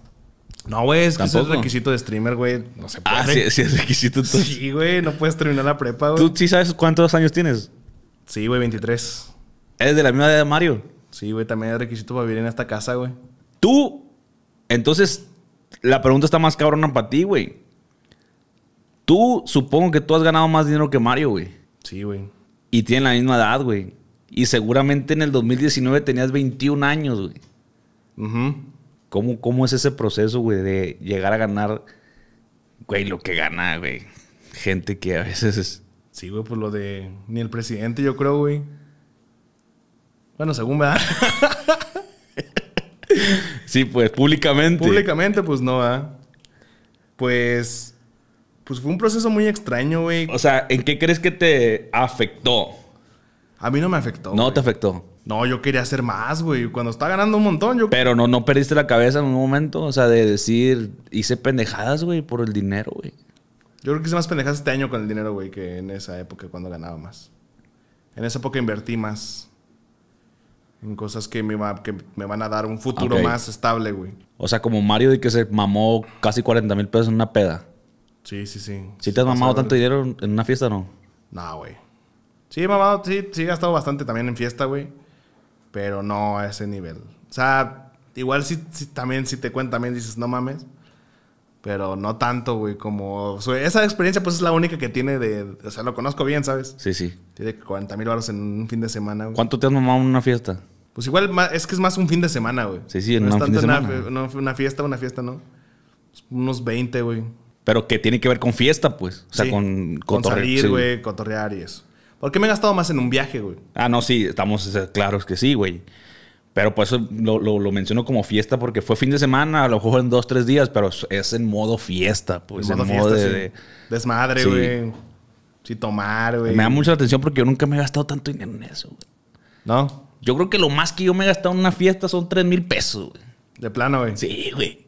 No, güey, es que es requisito de streamer, güey. No se ah, puede. Ah, sí, es requisito. Entonces. Sí, güey, no puedes terminar la prepa, güey. ¿Tú sí sabes cuántos años tienes? Sí, güey, 23. ¿Eres de la misma edad de Mario? Sí, güey, también es requisito para vivir en esta casa, güey. Tú, entonces, la pregunta está más cabrona para ti, güey. Tú, supongo que tú has ganado más dinero que Mario, güey. Sí, güey. Y tienen la misma edad, güey. Y seguramente en el 2019 tenías 21 años, güey. Ajá. ¿Cómo, es ese proceso, güey, de llegar a ganar, güey, lo que gana, güey? Gente que a veces es... Sí, güey, pues lo de... Ni el presidente, yo creo, güey. Bueno, según da. sí, pues públicamente. Públicamente, pues no va. Pues. Pues fue un proceso muy extraño, güey. O sea, ¿en qué crees que te afectó? A mí no me afectó. No te afectó. No, yo quería hacer más, güey. Cuando estaba ganando un montón, yo. Pero no, no perdiste la cabeza en un momento, o sea, de decir, hice pendejadas, güey, por el dinero, güey. Yo creo que hice más pendejadas este año con el dinero, güey, que en esa época cuando ganaba más. En esa época invertí más en cosas que me, que me van a dar un futuro más estable, güey. O sea, como Mario de que se mamó casi 40 mil pesos en una peda. Sí, sí, sí. ¿Sí te has mamado tanto dinero en una fiesta o no? No, güey. Sí, mamado, sí, sí he gastado bastante también en fiesta, güey pero no a ese nivel. O sea, igual si, también si te cuentan también dices, no mames, pero no tanto, güey, como... esa experiencia pues es la única que tiene de... O sea, lo conozco bien, ¿sabes? Sí, sí. Tiene 40 mil baros en un fin de semana, güey. ¿Cuánto te has mamado en una fiesta? Pues igual es que es más un fin de semana, güey. Sí, sí, no un fin Una, fiesta, una fiesta, ¿no? Pues unos 20, güey. Pero que tiene que ver con fiesta, pues. O sea, con Con salir, güey, cotorrear y eso. ¿Por qué me he gastado más en un viaje, güey. Ah, no, sí, estamos claros que sí, güey. Pero pues lo, menciono como fiesta, porque fue fin de semana, a lo mejor en dos, tres días, pero es en modo fiesta, pues. En modo, fiesta, Desmadre, güey. Sí. tomar, güey. Me da mucha atención porque yo nunca me he gastado tanto dinero en eso, güey. ¿No? Yo creo que lo más que yo me he gastado en una fiesta son tres mil pesos, güey. De plano, güey. Sí, güey.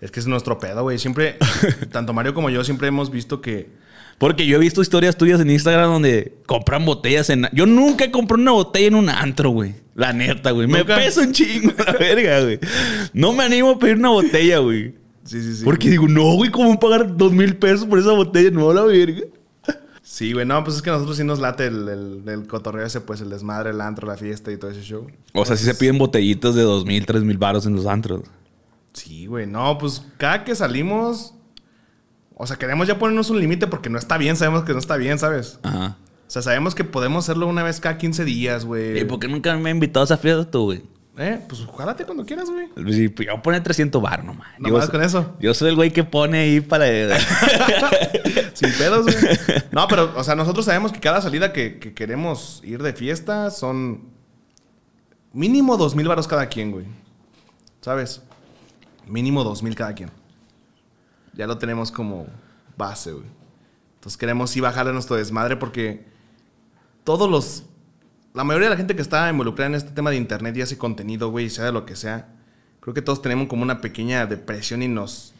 Es que es nuestro pedo, güey. Siempre, tanto Mario como yo siempre hemos visto que porque yo he visto historias tuyas en Instagram donde compran botellas en... Yo nunca compré una botella en un antro, güey. La neta, güey. Me peso un chingo, la verga, güey. No me animo a pedir una botella, güey. Sí, sí, sí. Porque digo, no, güey, ¿cómo pagar dos mil pesos por esa botella? No, la verga. Sí, güey, no, pues es que nosotros sí nos late el, el, el, cotorreo ese, pues el desmadre, el antro, la fiesta y todo ese show. O sea, sí se piden botellitas de dos mil, tres mil baros en los antros. Sí, güey, no, pues cada que salimos, o sea, queremos ya ponernos un límite porque no está bien, sabemos que no está bien, ¿sabes? Ajá. O sea, sabemos que podemos hacerlo una vez cada 15 días, güey. ¿Y por qué nunca me has invitado a esa fiesta tú, güey? Eh, pues jálate cuando quieras, güey. Pues sí, pues yo pone 300 bar nomás. No vas con eso. Yo soy el güey que pone ahí para. Sin pedos, güey. No, pero, o sea, nosotros sabemos que cada salida que, queremos ir de fiesta son mínimo 2.000 varos cada quien, güey. ¿Sabes? Mínimo 2.000 cada quien ya lo tenemos como base, güey. Entonces queremos sí bajarle nuestro desmadre porque todos los... La mayoría de la gente que está involucrada en este tema de internet y hace contenido, güey, sea de lo que sea, creo que todos tenemos como una pequeña depresión y nos...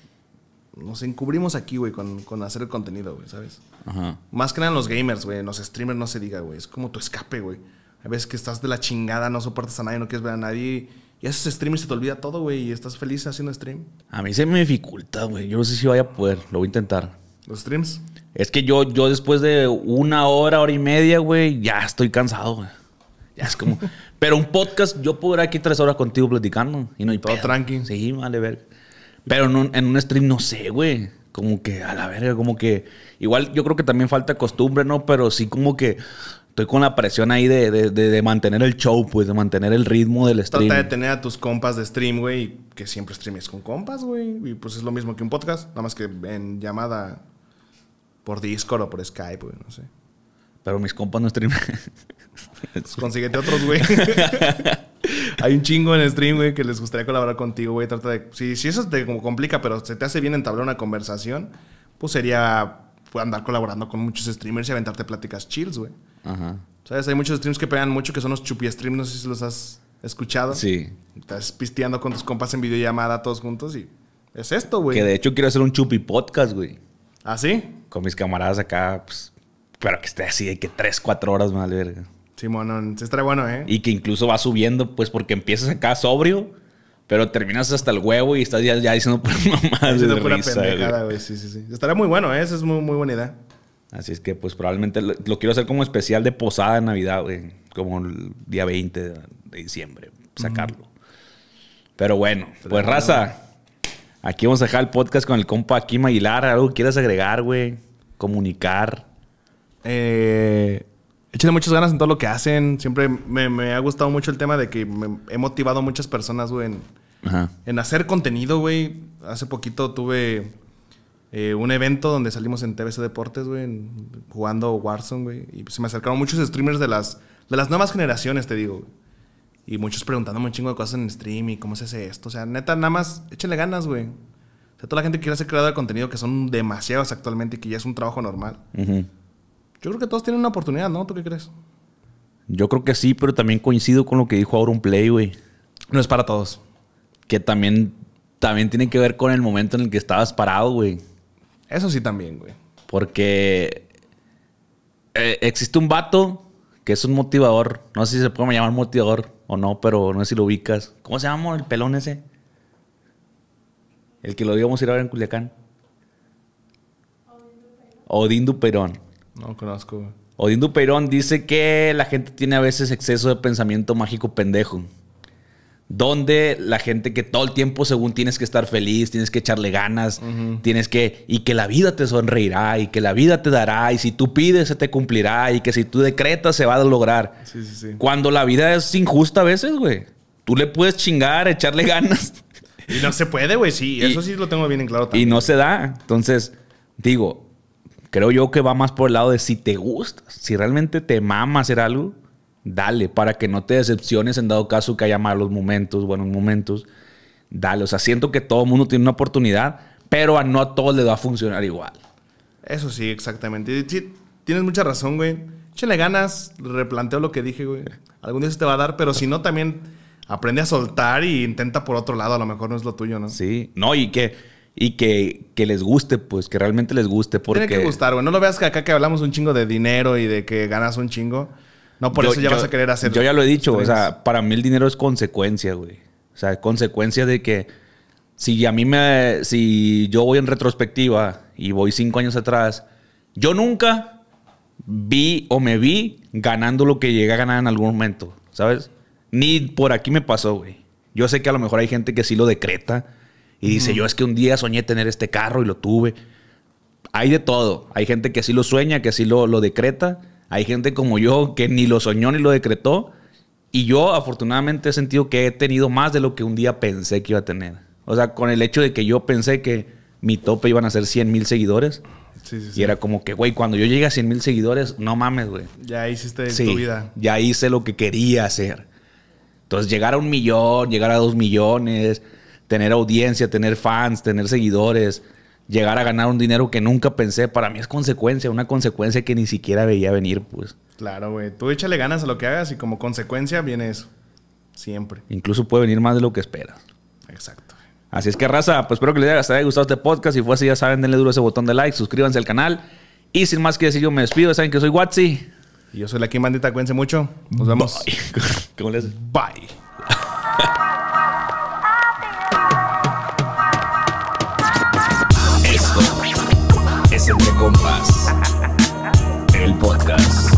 Nos encubrimos aquí, güey, con, hacer el contenido, güey, ¿sabes? Más que nada los gamers, güey, los streamers no se diga, güey. Es como tu escape, güey. A veces que estás de la chingada, no soportas a nadie, no quieres ver a nadie y haces stream y se te olvida todo, güey. Y estás feliz haciendo stream. A mí se me dificulta, güey. Yo no sé si vaya a poder. Lo voy a intentar. ¿Los streams? Es que yo, yo después de una hora, hora y media, güey, ya estoy cansado, güey. Ya es como... Pero un podcast, yo podré aquí tres horas contigo platicando. Y no Todo tranqui. Sí, vale, ver. Pero en un stream no sé, güey. Como que a la verga, como que... Igual yo creo que también falta costumbre, ¿no? Pero sí como que estoy con la presión ahí de, mantener el show, pues, de mantener el ritmo del stream. Trata de tener a tus compas de stream, güey, que siempre streames con compas, güey. Y pues es lo mismo que un podcast, nada más que en llamada por Discord o por Skype, güey, no sé. Pero mis compas no streamen. Pues, consíguete otros, güey. Hay un chingo en stream, güey, que les gustaría colaborar contigo, güey. Trata de. Si, si eso te como complica, pero se te hace bien entablar una conversación, pues sería andar colaborando con muchos streamers y aventarte pláticas chills, güey. Ajá. ¿Sabes? Hay muchos streams que pegan mucho que son los chupi streams, no sé si los has escuchado. Sí. Estás pisteando con tus compas en videollamada todos juntos y es esto, güey. Que de hecho quiero hacer un chupi podcast, güey. ¿Ah, sí? Con mis camaradas acá, pues, pero que esté así de que 3, 4 horas más, verga. Sí, bueno, se está bueno, ¿eh? Y que incluso va subiendo, pues, porque empiezas acá sobrio, pero terminas hasta el huevo y estás ya, diciendo por mamás pura pendejada, güey. Sí, sí, sí. Estará muy bueno, ¿eh? Esa es muy, muy buena idea. Así es que pues probablemente lo, quiero hacer como especial de posada en Navidad, güey. Como el día 20 de, diciembre, sacarlo. Pero bueno, pues raza, aquí vamos a dejar el podcast con el compa aquí, Aguilar. ¿Algo que quieras agregar, güey? Comunicar. Eh, échenle muchas ganas en todo lo que hacen. Siempre me, ha gustado mucho el tema de que me, he motivado a muchas personas, güey, en, hacer contenido, güey. Hace poquito tuve eh, un evento donde salimos en TVC Deportes, güey, jugando Warzone, güey. Y pues, se me acercaron muchos streamers de las, de las nuevas generaciones, te digo. Y muchos preguntándome un chingo de cosas en stream y cómo se hace esto. O sea, neta, nada más échenle ganas, güey. O sea, toda la gente que quiere hacer creador de contenido, que son demasiados actualmente y que ya es un trabajo normal. Yo creo que todos tienen una oportunidad, ¿no? ¿Tú qué crees? Yo creo que sí, pero también coincido con lo que dijo un Play, güey. No es para todos. Que también, también tiene que ver con el momento en el que estabas parado, güey. Eso sí también, güey. Porque eh, existe un vato que es un motivador. No sé si se puede llamar motivador o no, pero no sé si lo ubicas. ¿Cómo se llama el pelón ese? El que lo íbamos a ir a ver en Culiacán. Odín Perón No conozco. Odín Perón dice que la gente tiene a veces exceso de pensamiento mágico pendejo donde la gente que todo el tiempo según tienes que estar feliz, tienes que echarle ganas, tienes que y que la vida te sonreirá y que la vida te dará y si tú pides se te cumplirá y que si tú decretas se va a lograr. Sí, sí, sí. Cuando la vida es injusta a veces, güey, tú le puedes chingar, echarle ganas. y no se puede, güey, sí, eso sí lo tengo bien en claro también. Y no se da. Entonces, digo, creo yo que va más por el lado de si te gusta, si realmente te mama hacer algo, dale, para que no te decepciones en dado caso que haya malos momentos, buenos momentos, dale. O sea, siento que todo el mundo tiene una oportunidad, pero a no a todos les va a funcionar igual. Eso sí, exactamente. tienes mucha razón, güey. Échale ganas, replanteo lo que dije, güey. Algún día se te va a dar, pero si no, también aprende a soltar y intenta por otro lado. A lo mejor no es lo tuyo, ¿no? Sí, no, y que y les guste, pues, que realmente les guste. Porque... Tiene que gustar, güey. No lo veas que acá que hablamos un chingo de dinero y de que ganas un chingo. No por eso ya vas a querer hacer. Yo ya lo he dicho, o sea, para mí el dinero es consecuencia, güey. O sea, consecuencia de que si a mí me. Si yo voy en retrospectiva y voy cinco años atrás, yo nunca vi o me vi ganando lo que llegué a ganar en algún momento, ¿sabes? Ni por aquí me pasó, güey. Yo sé que a lo mejor hay gente que sí lo decreta y dice, yo es que un día soñé tener este carro y lo tuve. Hay de todo. Hay gente que sí lo sueña, que sí lo, lo decreta hay gente como yo que ni lo soñó ni lo decretó. Y yo afortunadamente he sentido que he tenido más de lo que un día pensé que iba a tener. O sea, con el hecho de que yo pensé que mi tope iban a ser 100 mil seguidores. Y era como que, güey, cuando yo llegue a 100 mil seguidores, no mames, güey. Ya hiciste tu vida. Ya hice lo que quería hacer. Entonces, llegar a un millón, llegar a dos millones, tener audiencia, tener fans, tener seguidores, llegar a ganar un dinero que nunca pensé, para mí es consecuencia, una consecuencia que ni siquiera veía venir, pues. Claro, güey. Tú échale ganas a lo que hagas y como consecuencia viene eso. Siempre. Incluso puede venir más de lo que esperas. Exacto. Así es que, raza, pues espero que les haya gustado este podcast. Si fue así, ya saben, denle duro ese botón de like, suscríbanse al canal. Y sin más que decir, yo me despido. Saben que soy Watsi. Y yo soy la Kim Bandita. Cuídense mucho. Nos vemos. Bye. ¿Cómo les Bye. compás. El podcast.